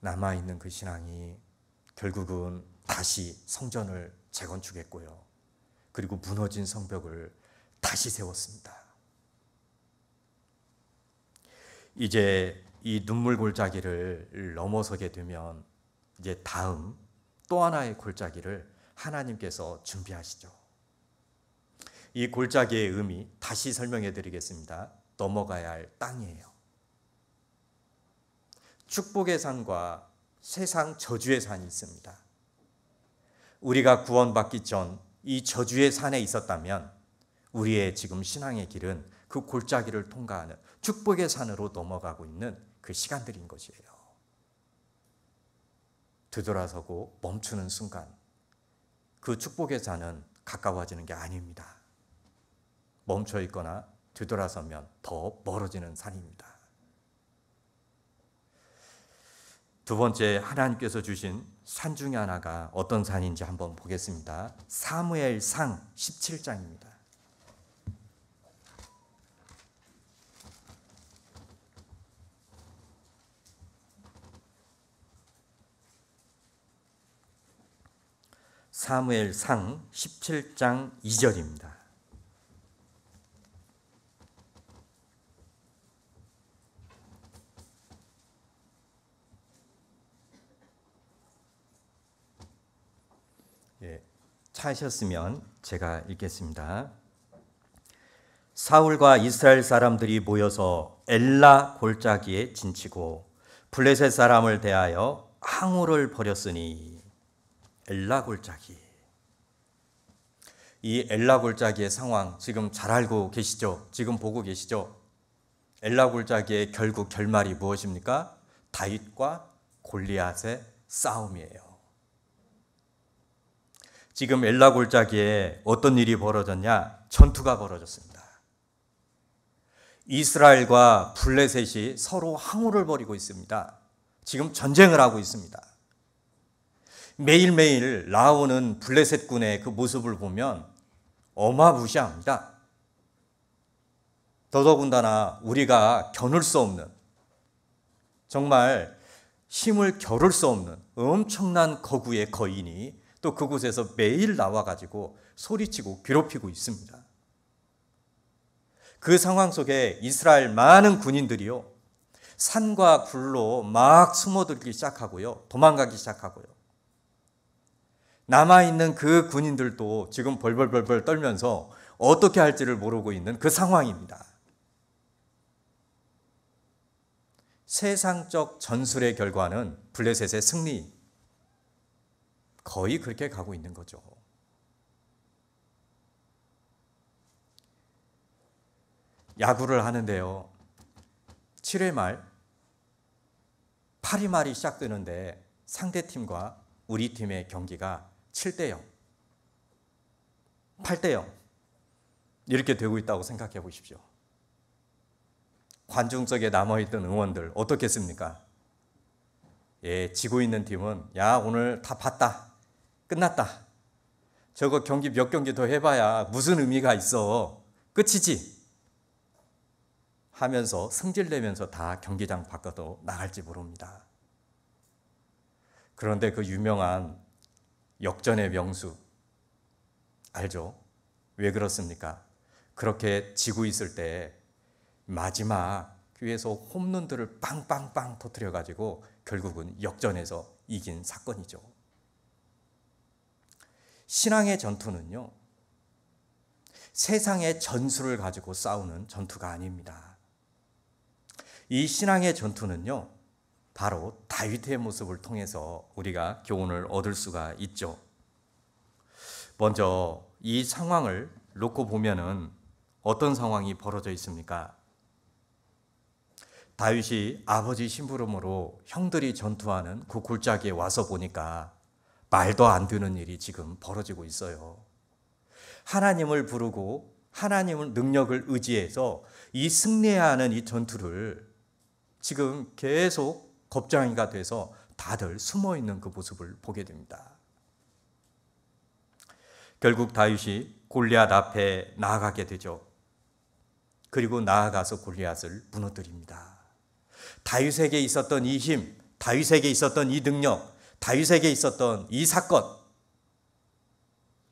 남아있는 그 신앙이 결국은 다시 성전을 재건축했고요. 그리고 무너진 성벽을 다시 세웠습니다. 이제 이 눈물 골짜기를 넘어서게 되면 이제 다음 또 하나의 골짜기를 하나님께서 준비하시죠. 이 골짜기의 의미 다시 설명해 드리겠습니다. 넘어가야 할 땅이에요. 축복의 산과 세상 저주의 산이 있습니다. 우리가 구원받기 전 이 저주의 산에 있었다면 우리의 지금 신앙의 길은 그 골짜기를 통과하는 축복의 산으로 넘어가고 있는 그 시간들인 것이에요. 되돌아서고 멈추는 순간 그 축복의 잔은 가까워지는 게 아닙니다. 멈춰 있거나 되돌아서면 더 멀어지는 산입니다. 두 번째 하나님께서 주신 산 중에 하나가 어떤 산인지 한번 보겠습니다. 사무엘상 17장입니다. 사무엘상 17장 2절입니다. 예, 차셨으면 제가 읽겠습니다. 사울과 이스라엘 사람들이 모여서 엘라 골짜기에 진치고 블레셋 사람을 대하여 항우를 벌였으니 엘라 골짜기. 이 엘라 골짜기의 상황 지금 잘 알고 계시죠? 지금 보고 계시죠? 엘라 골짜기의 결국 결말이 무엇입니까? 다윗과 골리앗의 싸움이에요. 지금 엘라 골짜기에 어떤 일이 벌어졌냐? 전투가 벌어졌습니다. 이스라엘과 블레셋이 서로 항우를 벌이고 있습니다. 지금 전쟁을 하고 있습니다. 매일매일 나오는 블레셋 군의 그 모습을 보면 어마무시합니다. 더더군다나 우리가 겨눌 수 없는 정말 힘을 겨룰 수 없는 엄청난 거구의 거인이 또 그곳에서 매일 나와가지고 소리치고 괴롭히고 있습니다. 그 상황 속에 이스라엘 많은 군인들이요. 산과 굴로 막 숨어들기 시작하고요. 도망가기 시작하고요. 남아있는 그 군인들도 지금 벌벌벌벌 떨면서 어떻게 할지를 모르고 있는 그 상황입니다. 세상적 전술의 결과는 블레셋의 승리. 거의 그렇게 가고 있는 거죠. 야구를 하는데요. 7회 말, 8회 말이 시작되는데 상대팀과 우리 팀의 경기가 7대 0, 8대 0 이렇게 되고 있다고 생각해 보십시오. 관중 쪽에 남아있던 응원들 어떻겠습니까? 예, 지고 있는 팀은 야 오늘 다 봤다, 끝났다. 저거 경기 몇 경기 더 해봐야 무슨 의미가 있어? 끝이지. 하면서 승질내면서 다 경기장 밖으로 나갈지 모릅니다. 그런데 그 유명한 역전의 명수. 알죠? 왜 그렇습니까? 그렇게 지고 있을 때 마지막 뒤에서 홈런들을 빵빵빵 터뜨려 가지고 결국은 역전에서 이긴 사건이죠. 신앙의 전투는요. 세상의 전술을 가지고 싸우는 전투가 아닙니다. 이 신앙의 전투는요. 바로 다윗의 모습을 통해서 우리가 교훈을 얻을 수가 있죠. 먼저 이 상황을 놓고 보면은 어떤 상황이 벌어져 있습니까? 다윗이 아버지 심부름으로 형들이 전투하는 그 골짜기에 와서 보니까 말도 안 되는 일이 지금 벌어지고 있어요. 하나님을 부르고 하나님을 능력을 의지해서 이 승리하는 이 전투를 지금 계속 겁장이가 돼서 다들 숨어 있는 그 모습을 보게 됩니다. 결국 다윗이 골리앗 앞에 나아가게 되죠. 그리고 나아가서 골리앗을 무너뜨립니다. 다윗에게 있었던 이 힘, 다윗에게 있었던 이 능력, 다윗에게 있었던 이 사건.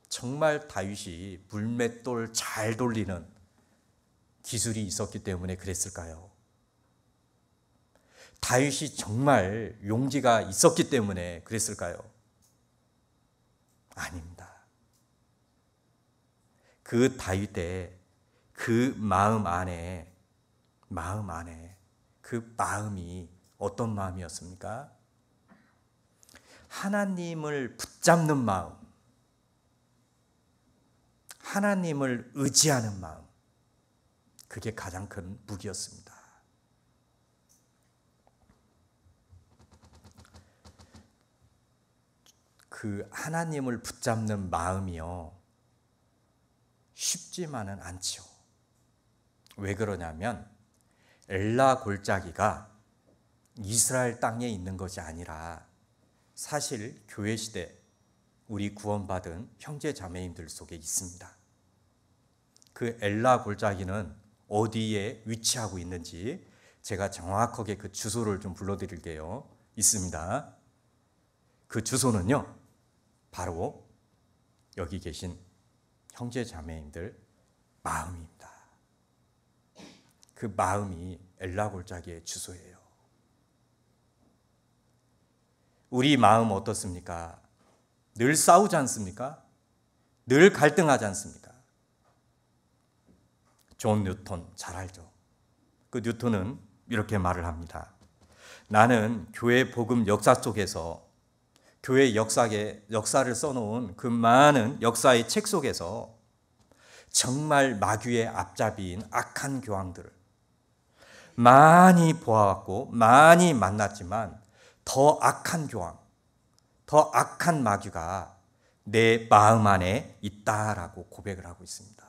정말 다윗이 물맷돌 잘 돌리는 기술이 있었기 때문에 그랬을까요? 다윗이 정말 용기가 있었기 때문에 그랬을까요? 아닙니다. 그 다윗의 그 마음 안에 마음 안에 그 마음이 어떤 마음이었습니까? 하나님을 붙잡는 마음, 하나님을 의지하는 마음, 그게 가장 큰 무기였습니다. 그 하나님을 붙잡는 마음이요. 쉽지만은 않지요. 왜 그러냐면 엘라 골짜기가 이스라엘 땅에 있는 것이 아니라 사실 교회 시대 우리 구원받은 형제 자매님들 속에 있습니다. 그 엘라 골짜기는 어디에 위치하고 있는지 제가 정확하게 그 주소를 좀 불러드릴게요. 있습니다. 그 주소는요, 바로 여기 계신 형제 자매님들 마음입니다. 그 마음이 엘라 골짜기의 주소예요. 우리 마음 어떻습니까? 늘 싸우지 않습니까? 늘 갈등하지 않습니까? 존 뉴턴 잘 알죠. 그 뉴턴은 이렇게 말을 합니다. 나는 교회 복음 역사 속에서 교회 역사에 역사를 써놓은 그 많은 역사의 책 속에서 정말 마귀의 앞잡이인 악한 교황들을 많이 보아왔고 많이 만났지만 더 악한 교황, 더 악한 마귀가 내 마음 안에 있다라고 고백을 하고 있습니다.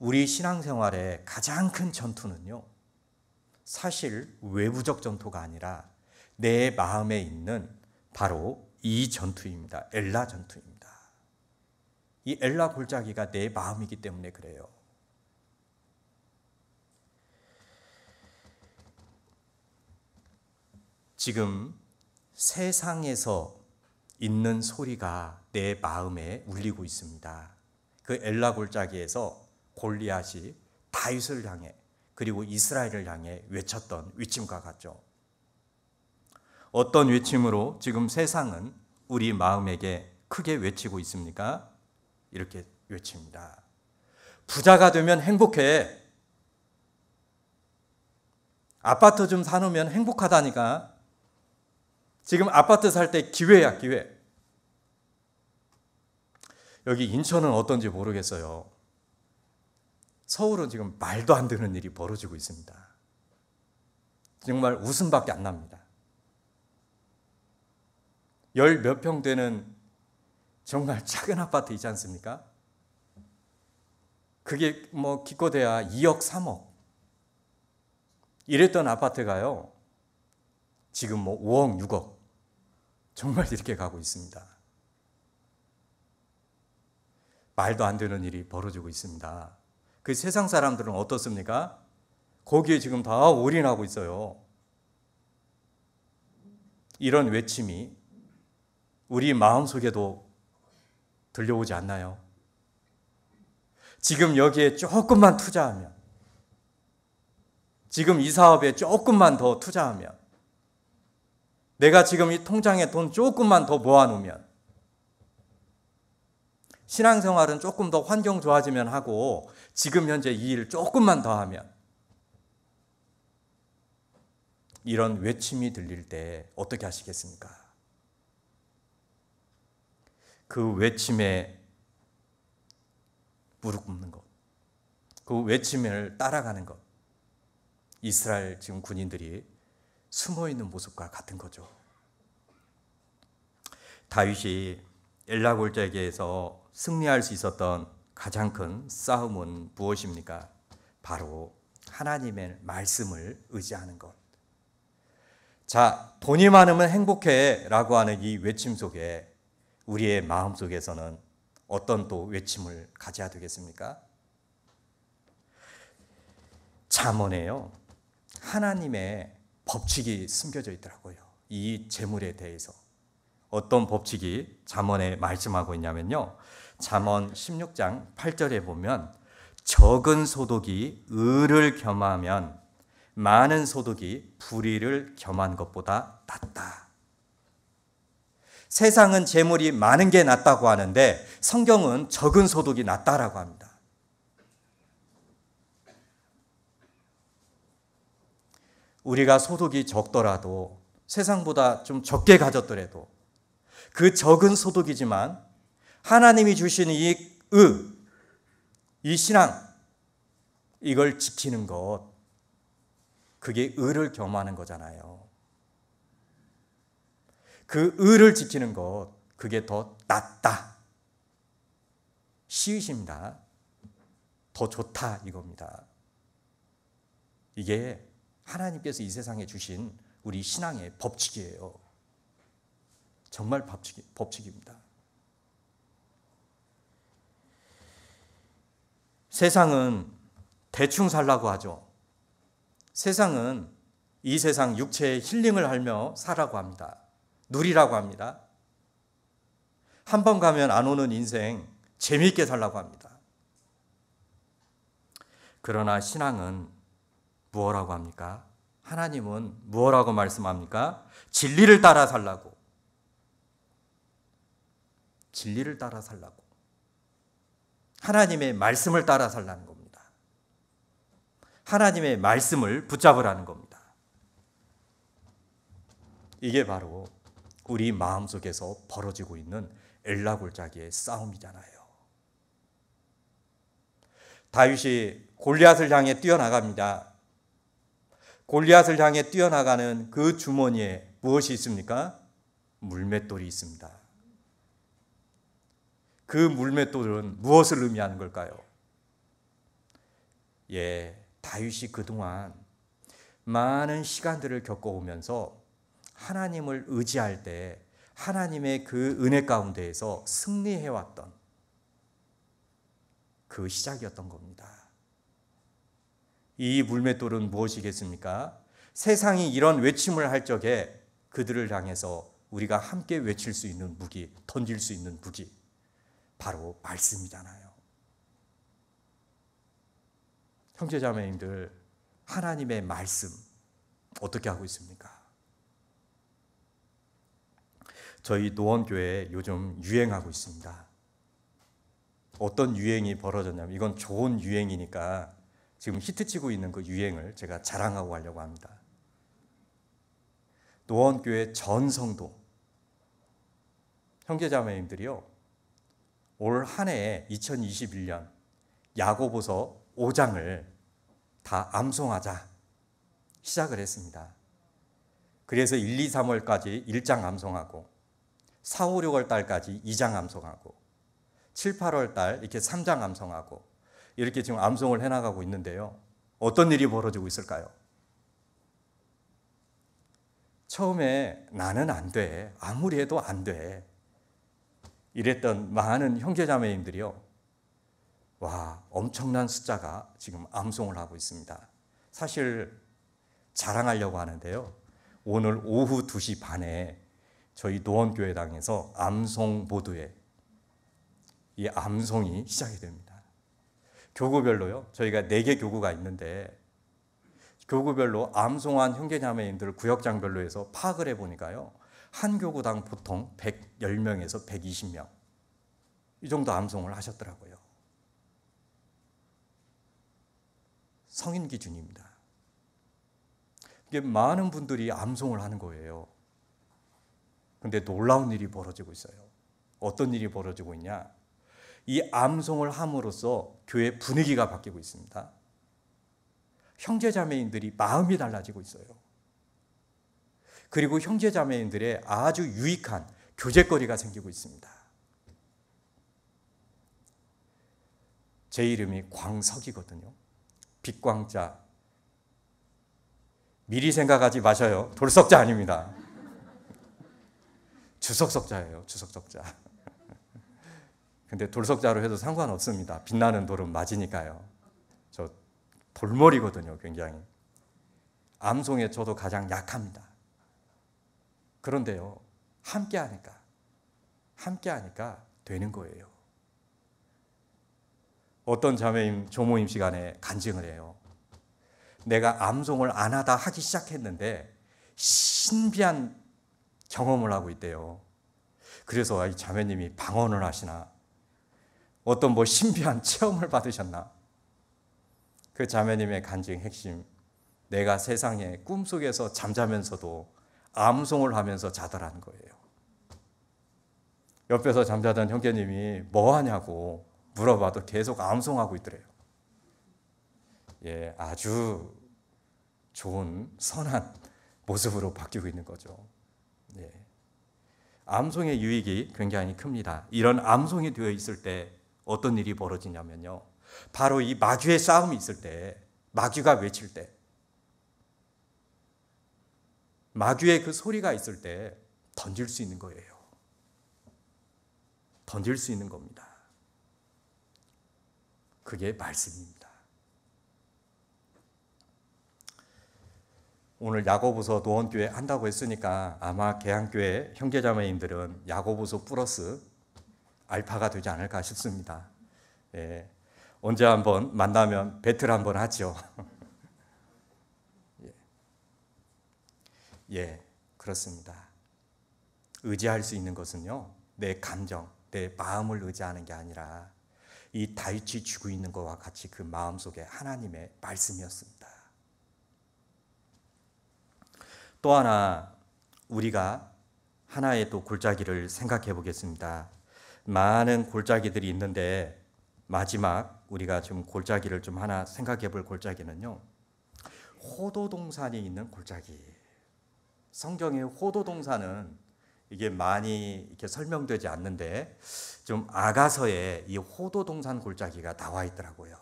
우리 신앙생활의 가장 큰 전투는요. 사실 외부적 전투가 아니라 내 마음에 있는 바로 이 전투입니다. 엘라 전투입니다. 이 엘라 골짜기가 내 마음이기 때문에 그래요. 지금 세상에서 있는 소리가 내 마음에 울리고 있습니다. 그 엘라 골짜기에서 골리앗이 다윗을 향해 그리고 이스라엘을 향해 외쳤던 위침과 같죠. 어떤 외침으로 지금 세상은 우리 마음에게 크게 외치고 있습니까? 이렇게 외칩니다. 부자가 되면 행복해. 아파트 좀 사놓으면 행복하다니까. 지금 아파트 살 때 기회야, 기회. 여기 인천은 어떤지 모르겠어요. 서울은 지금 말도 안 되는 일이 벌어지고 있습니다. 정말 웃음밖에 안 납니다. 열 몇 평 되는 정말 작은 아파트 있지 않습니까? 그게 뭐 기껏해야 2억, 3억. 이랬던 아파트가요. 지금 뭐 5억, 6억. 정말 이렇게 가고 있습니다. 말도 안 되는 일이 벌어지고 있습니다. 그 세상 사람들은 어떻습니까? 거기에 지금 다 올인하고 있어요. 이런 외침이 우리 마음속에도 들려오지 않나요? 지금 여기에 조금만 투자하면, 지금 이 사업에 조금만 더 투자하면, 내가 지금 이 통장에 돈 조금만 더 모아놓으면, 신앙생활은 조금 더 환경 좋아지면 하고, 지금 현재 이일을 조금만 더 하면 이런 외침이 들릴 때 어떻게 하시겠습니까? 그 외침에 무릎 꿇는 것, 그 외침을 따라가는 것, 이스라엘 지금 군인들이 숨어 있는 모습과 같은 거죠. 다윗이 엘라 골짜기에서 승리할 수 있었던 가장 큰 싸움은 무엇입니까? 바로 하나님의 말씀을 의지하는 것. 자, 돈이 많으면 행복해 라고 하는 이 외침 속에 우리의 마음 속에서는 어떤 또 외침을 가져야 되겠습니까? 잠언에요. 하나님의 법칙이 숨겨져 있더라고요. 이 재물에 대해서. 어떤 법칙이 잠언에 말씀하고 있냐면요. 잠언 16장 8절에 보면 적은 소득이 을을 겸하면 많은 소득이 불의를 겸한 것보다 낫다. 세상은 재물이 많은 게 낫다고 하는데 성경은 적은 소득이 낫다라고 합니다. 우리가 소득이 적더라도 세상보다 좀 적게 가졌더라도 그 적은 소득이지만 하나님이 주신 이 의, 이 신앙, 이걸 지키는 것, 그게 의를 겸하는 거잖아요. 그 의를 지키는 것, 그게 더 낫다. 시의십니다. 더 좋다 이겁니다. 이게 하나님께서 이 세상에 주신 우리 신앙의 법칙이에요. 정말 법칙, 법칙입니다. 세상은 대충 살라고 하죠. 세상은 이 세상 육체의 힐링을 하며 살라고 합니다. 누리라고 합니다. 한 번 가면 안 오는 인생 재미있게 살라고 합니다. 그러나 신앙은 무엇라고 합니까? 하나님은 무엇라고 말씀합니까? 진리를 따라 살라고. 진리를 따라 살라고. 하나님의 말씀을 따라 살라는 겁니다. 하나님의 말씀을 붙잡으라는 겁니다. 이게 바로 우리 마음속에서 벌어지고 있는 엘라 골짜기의 싸움이잖아요. 다윗이 골리앗을 향해 뛰어나갑니다. 골리앗을 향해 뛰어나가는 그 주머니에 무엇이 있습니까? 물맷돌이 있습니다. 그 물맷돌은 무엇을 의미하는 걸까요? 예, 다윗이 그동안 많은 시간들을 겪어오면서 하나님을 의지할 때 하나님의 그 은혜 가운데에서 승리해왔던 그 시작이었던 겁니다. 이 물맷돌은 무엇이겠습니까? 세상이 이런 외침을 할 적에 그들을 향해서 우리가 함께 외칠 수 있는 무기, 던질 수 있는 무기, 바로 말씀이잖아요. 형제자매님들, 하나님의 말씀 어떻게 하고 있습니까? 저희 노원교회 요즘 유행하고 있습니다. 어떤 유행이 벌어졌냐면 이건 좋은 유행이니까 지금 히트치고 있는 그 유행을 제가 자랑하고 하려고 합니다. 노원교회 전성도 형제자매님들이요 올한해 2021년 야고보서 5장을 다 암송하자 시작을 했습니다. 그래서 1, 2, 3월까지 1장 암송하고 4, 5, 6월 달까지 2장 암송하고 7, 8월 달 이렇게 3장 암송하고 이렇게 지금 암송을 해나가고 있는데요. 어떤 일이 벌어지고 있을까요? 처음에 나는 안 돼. 아무리 해도 안 돼. 일했던 많은 형제자매님들이요. 와, 엄청난 숫자가 지금 암송을 하고 있습니다. 사실 자랑하려고 하는데요. 오늘 오후 2시 반에 저희 노원교회당에서 암송 보도에 이 암송이 시작이 됩니다. 교구별로요. 저희가 4개 교구가 있는데 교구별로 암송한 형제자매님들 을 구역장별로 해서 파악을 해보니까요. 한 교구당 보통 110명에서 120명 이 정도 암송을 하셨더라고요. 성인 기준입니다. 이게 많은 분들이 암송을 하는 거예요. 근데 놀라운 일이 벌어지고 있어요. 어떤 일이 벌어지고 있냐? 이 암송을 함으로써 교회 분위기가 바뀌고 있습니다. 형제 자매인들이 마음이 달라지고 있어요. 그리고 형제 자매님들의 아주 유익한 교제거리가 생기고 있습니다. 제 이름이 광석이거든요. 빛광자. 미리 생각하지 마셔요. 돌석자 아닙니다. 주석석자예요. 주석석자. 근데 돌석자로 해도 상관없습니다. 빛나는 돌은 맞으니까요. 저 돌머리거든요, 굉장히. 암송에 저도 가장 약합니다. 그런데요, 함께 하니까, 함께 하니까 되는 거예요. 어떤 자매임, 조모임 시간에 간증을 해요. 내가 암송을 안 하다 하기 시작했는데 신비한 경험을 하고 있대요. 그래서 아, 이 자매님이 방언을 하시나 어떤 뭐 신비한 체험을 받으셨나 그 자매님의 간증 핵심 내가 세상에 꿈속에서 잠자면서도 암송을 하면서 자살한 거예요. 옆에서 잠자던 형제님이 뭐 하냐고 물어봐도 계속 암송하고 있더래요. 예, 아주 좋은 선한 모습으로 바뀌고 있는 거죠. 예. 암송의 유익이 굉장히 큽니다. 이런 암송이 되어 있을 때 어떤 일이 벌어지냐면요. 바로 이 마귀의 싸움이 있을 때, 마귀가 외칠 때, 마귀의 그 소리가 있을 때 던질 수 있는 거예요. 던질 수 있는 겁니다. 그게 말씀입니다. 오늘 야고보서 노원교회 한다고 했으니까 아마 개항교회 형제자매님들은 야고보서 플러스 알파가 되지 않을까 싶습니다. 예. 언제 한번 만나면 배틀 한번 하죠. 예, 그렇습니다. 의지할 수 있는 것은요, 내 감정, 내 마음을 의지하는 게 아니라 이 다윗이 쥐고 있는 것과 같이 그 마음 속에 하나님의 말씀이었습니다. 또 하나 우리가 하나의 또 골짜기를 생각해 보겠습니다. 많은 골짜기들이 있는데 마지막 우리가 지 골짜기를 좀 하나 생각해 볼 골짜기는요. 호도동산이 있는 골짜기 성경의 호도 동사는 이게 많이 이렇게 설명되지 않는데 좀 아가서에 이 호도 동산 골짜기가 나와 있더라고요.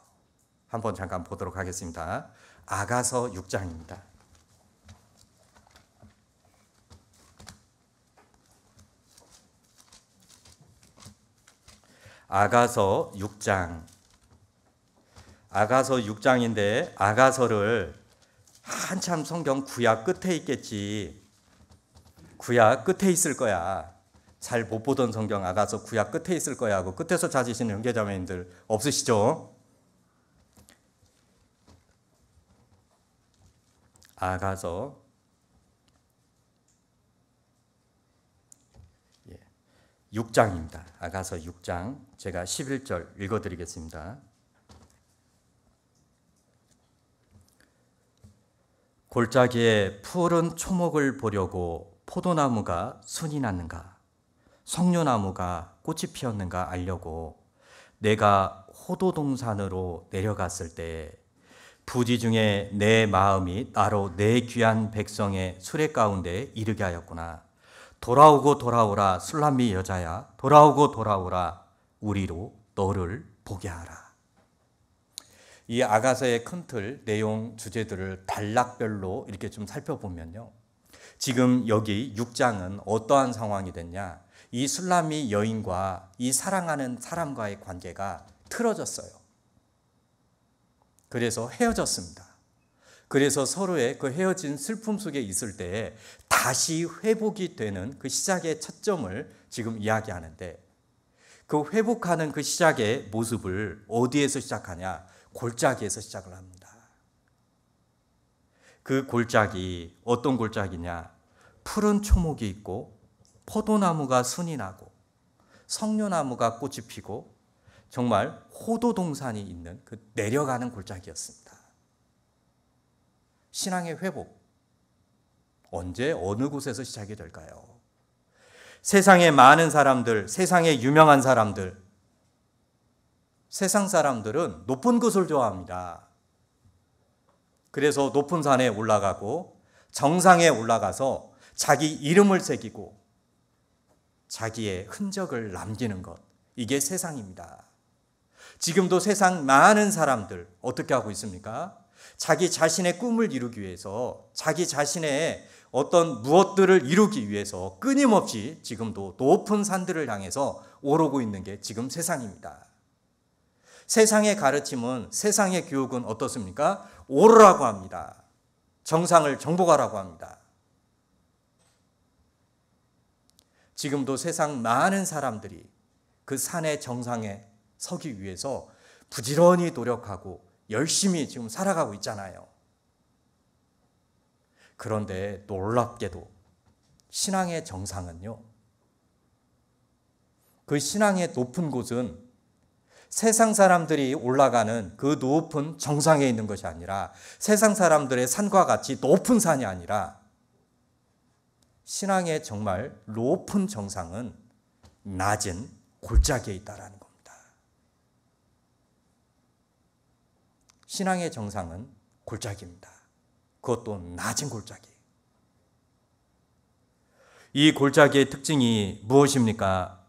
한번 잠깐 보도록 하겠습니다. 아가서 6장입니다. 아가서 6장. 아가서 6장인데 아가서를 한참 성경 구약 끝에 있겠지 구약 끝에 있을 거야. 잘 못 보던 성경 아가서 구약 끝에 있을 거야 하고 끝에서 찾으시는 형제자매님들 없으시죠? 아가서 6장입니다. 예. 아가서 6장 제가 11절 읽어드리겠습니다. 골짜기에 푸른 초목을 보려고 포도나무가 순이 났는가, 석류나무가 꽃이 피었는가 알려고 내가 호도동산으로 내려갔을 때 부지 중에 내 마음이 나로 내 귀한 백성의 수레 가운데 이르게 하였구나. 돌아오고 돌아오라 술람미 여자야 돌아오고 돌아오라 우리로 너를 보게 하라. 이 아가서의 큰 틀 내용 주제들을 단락별로 이렇게 좀 살펴보면요. 지금 여기 6장은 어떠한 상황이 됐냐? 이 술람이 여인과 이 사랑하는 사람과의 관계가 틀어졌어요. 그래서 헤어졌습니다. 그래서 서로의 그 헤어진 슬픔 속에 있을 때에 다시 회복이 되는 그 시작의 첫점을 지금 이야기하는데 그 회복하는 그 시작의 모습을 어디에서 시작하냐? 골짜기에서 시작을 합니다. 그 골짜기 어떤 골짜기냐? 푸른 초목이 있고 포도나무가 순이 나고 석류나무가 꽃이 피고 정말 호도동산이 있는 그 내려가는 골짜기였습니다. 신앙의 회복 언제 어느 곳에서 시작이 될까요? 세상의 많은 사람들, 세상의 유명한 사람들, 세상 사람들은 높은 것을 좋아합니다. 그래서 높은 산에 올라가고 정상에 올라가서 자기 이름을 새기고 자기의 흔적을 남기는 것. 이게 세상입니다. 지금도 세상 많은 사람들 어떻게 하고 있습니까? 자기 자신의 꿈을 이루기 위해서 자기 자신의 어떤 무엇들을 이루기 위해서 끊임없이 지금도 높은 산들을 향해서 오르고 있는 게 지금 세상입니다. 세상의 가르침은 세상의 교육은 어떻습니까? 오르라고 합니다. 정상을 정복하라고 합니다. 지금도 세상 많은 사람들이 그 산의 정상에 서기 위해서 부지런히 노력하고 열심히 지금 살아가고 있잖아요. 그런데 놀랍게도 신앙의 정상은요, 그 신앙의 높은 곳은 세상 사람들이 올라가는 그 높은 정상에 있는 것이 아니라 세상 사람들의 산과 같이 높은 산이 아니라 신앙의 정말 높은 정상은 낮은 골짜기에 있다라는 겁니다. 신앙의 정상은 골짜기입니다. 그것도 낮은 골짜기. 이 골짜기의 특징이 무엇입니까?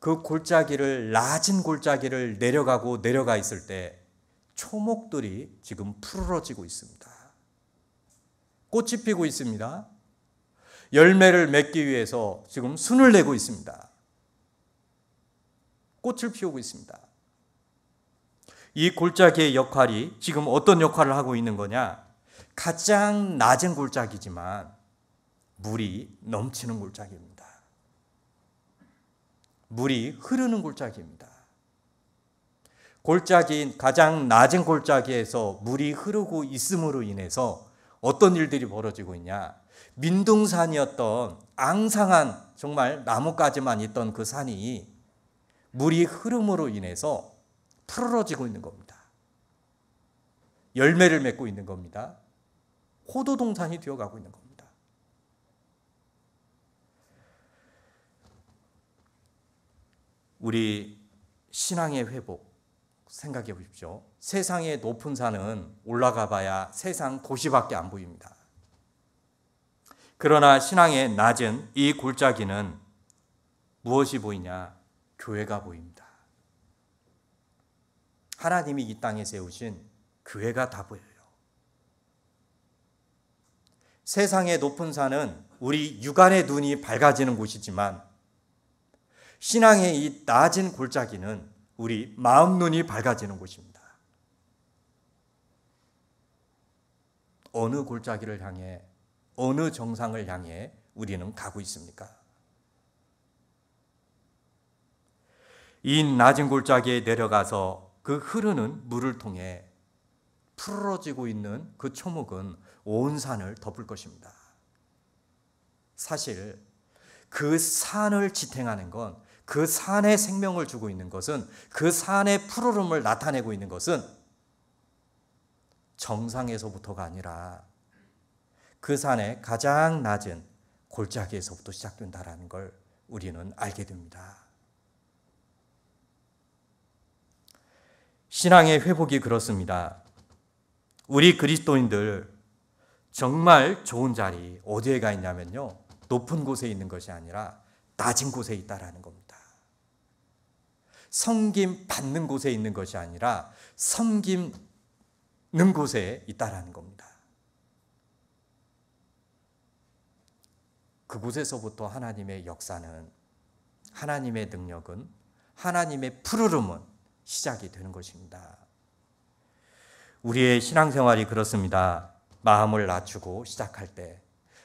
그 골짜기를 낮은 골짜기를 내려가고 내려가 있을 때 초목들이 지금 푸르러지고 있습니다. 꽃이 피고 있습니다. 열매를 맺기 위해서 지금 순을 내고 있습니다. 꽃을 피우고 있습니다. 이 골짜기의 역할이 지금 어떤 역할을 하고 있는 거냐? 가장 낮은 골짜기지만 물이 넘치는 골짜기입니다. 물이 흐르는 골짜기입니다. 골짜기인 가장 낮은 골짜기에서 물이 흐르고 있음으로 인해서 어떤 일들이 벌어지고 있냐. 민둥산이었던 앙상한 정말 나뭇가지만 있던 그 산이 물이 흐름으로 인해서 푸르지고 있는 겁니다. 열매를 맺고 있는 겁니다. 호도동산이 되어가고 있는 겁니다. 우리 신앙의 회복 생각해 보십시오. 세상의 높은 산은 올라가 봐야 세상 도시밖에 안 보입니다. 그러나 신앙의 낮은 이 골짜기는 무엇이 보이냐? 교회가 보입니다. 하나님이 이 땅에 세우신 교회가 다 보여요. 세상의 높은 산은 우리 육안의 눈이 밝아지는 곳이지만 신앙의 이 낮은 골짜기는 우리 마음 눈이 밝아지는 곳입니다. 어느 골짜기를 향해 어느 정상을 향해 우리는 가고 있습니까? 이 낮은 골짜기에 내려가서 그 흐르는 물을 통해 풀어지고 있는 그 초목은 온 산을 덮을 것입니다. 사실 그 산을 지탱하는 건그 산에 생명을 주고 있는 것은 그 산의 푸르름을 나타내고 있는 것은 정상에서부터가 아니라 그 산의 가장 낮은 골짜기에서부터 시작된다라는 걸 우리는 알게 됩니다. 신앙의 회복이 그렇습니다. 우리 그리스도인들 정말 좋은 자리 어디에 가 있냐면요. 높은 곳에 있는 것이 아니라 낮은 곳에 있다라는 겁니다. 섬김 받는 곳에 있는 것이 아니라 섬김는 곳에 있다라는 겁니다. 그곳에서부터 하나님의 역사는 하나님의 능력은 하나님의 푸르름은 시작이 되는 것입니다. 우리의 신앙생활이 그렇습니다. 마음을 낮추고 시작할 때,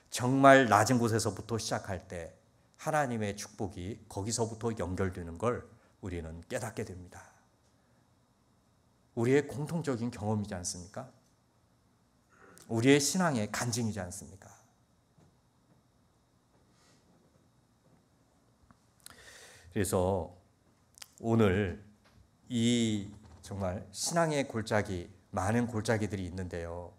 정말 낮은 곳에서부터 시작할 때, 하나님의 축복이 거기서부터 연결되는 걸 우리는 깨닫게 됩니다. 우리의 공통적인 경험이지 않습니까? 우리의 신앙의 간증이지 않습니까? 그래서 오늘 이 정말 신앙의 골짜기 많은 골짜기들이 있는데요.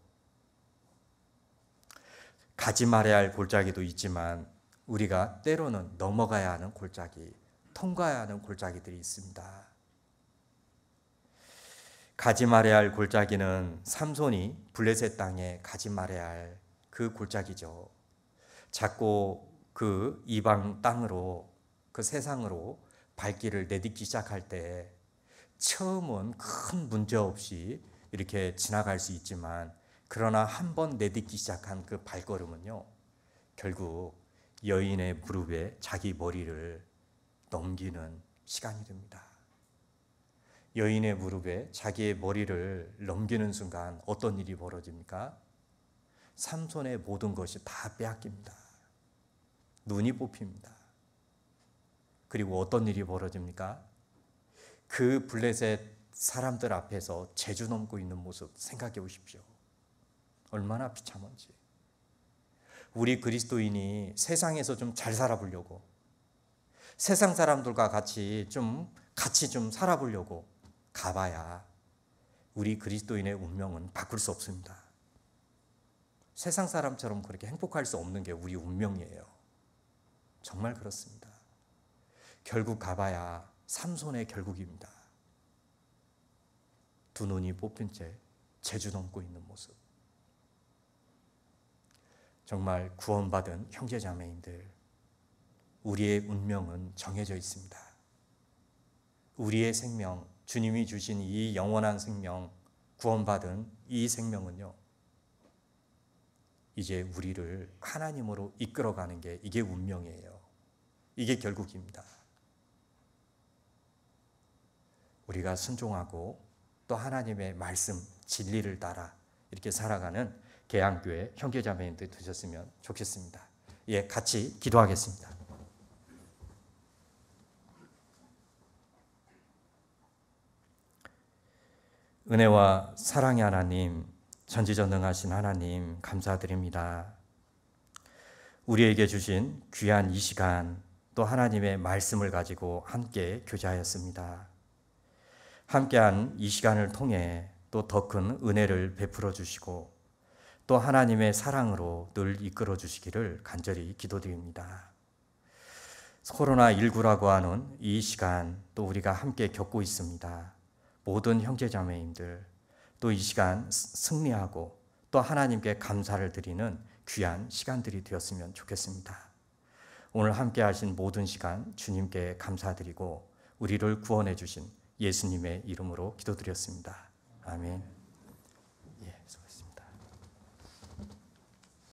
가지 말아야 할 골짜기도 있지만 우리가 때로는 넘어가야 하는 골짜기 통과해야 하는 골짜기들이 있습니다. 가지 말아야 할 골짜기는 삼손이 블레셋 땅에 가지 말아야 할 그 골짜기죠. 자꾸 그 이방 땅으로 그 세상으로 발길을 내딛기 시작할 때 처음은 큰 문제 없이 이렇게 지나갈 수 있지만 그러나 한 번 내딛기 시작한 그 발걸음은요 결국 여인의 무릎에 자기 머리를 넘기는 시간이 됩니다. 여인의 무릎에 자기의 머리를 넘기는 순간 어떤 일이 벌어집니까? 삼손의 모든 것이 다 빼앗깁니다. 눈이 뽑힙니다. 그리고 어떤 일이 벌어집니까? 그 블레셋 사람들 앞에서 재주 넘고 있는 모습 생각해 보십시오. 얼마나 비참한지. 우리 그리스도인이 세상에서 좀 잘 살아보려고 세상 사람들과 같이 좀 같이 좀 살아보려고 가봐야 우리 그리스도인의 운명은 바꿀 수 없습니다. 세상 사람처럼 그렇게 행복할 수 없는 게 우리 운명이에요. 정말 그렇습니다. 결국 가봐야 삼손의 결국입니다. 두 눈이 뽑힌 채 제주 넘고 있는 모습. 정말 구원받은 형제자매인들, 우리의 운명은 정해져 있습니다. 우리의 생명, 주님이 주신 이 영원한 생명, 구원받은 이 생명은요, 이제 우리를 하나님으로 이끌어가는 게 이게 운명이에요. 이게 결국입니다. 우리가 순종하고 또 하나님의 말씀, 진리를 따라 이렇게 살아가는 개양교회 형제자매님들 되셨으면 좋겠습니다. 예, 같이 기도하겠습니다. 은혜와 사랑의 하나님, 전지전능하신 하나님, 감사드립니다. 우리에게 주신 귀한 이 시간, 또 하나님의 말씀을 가지고 함께 교제하였습니다. 함께한 이 시간을 통해 또 더 큰 은혜를 베풀어 주시고 또 하나님의 사랑으로 늘 이끌어 주시기를 간절히 기도드립니다. 코로나19라고 하는 이 시간 또 우리가 함께 겪고 있습니다. 모든 형제자매님들 또 이 시간 승리하고 또 하나님께 감사를 드리는 귀한 시간들이 되었으면 좋겠습니다. 오늘 함께 하신 모든 시간 주님께 감사드리고 우리를 구원해 주신 예수님의 이름으로 기도드렸습니다. 아멘.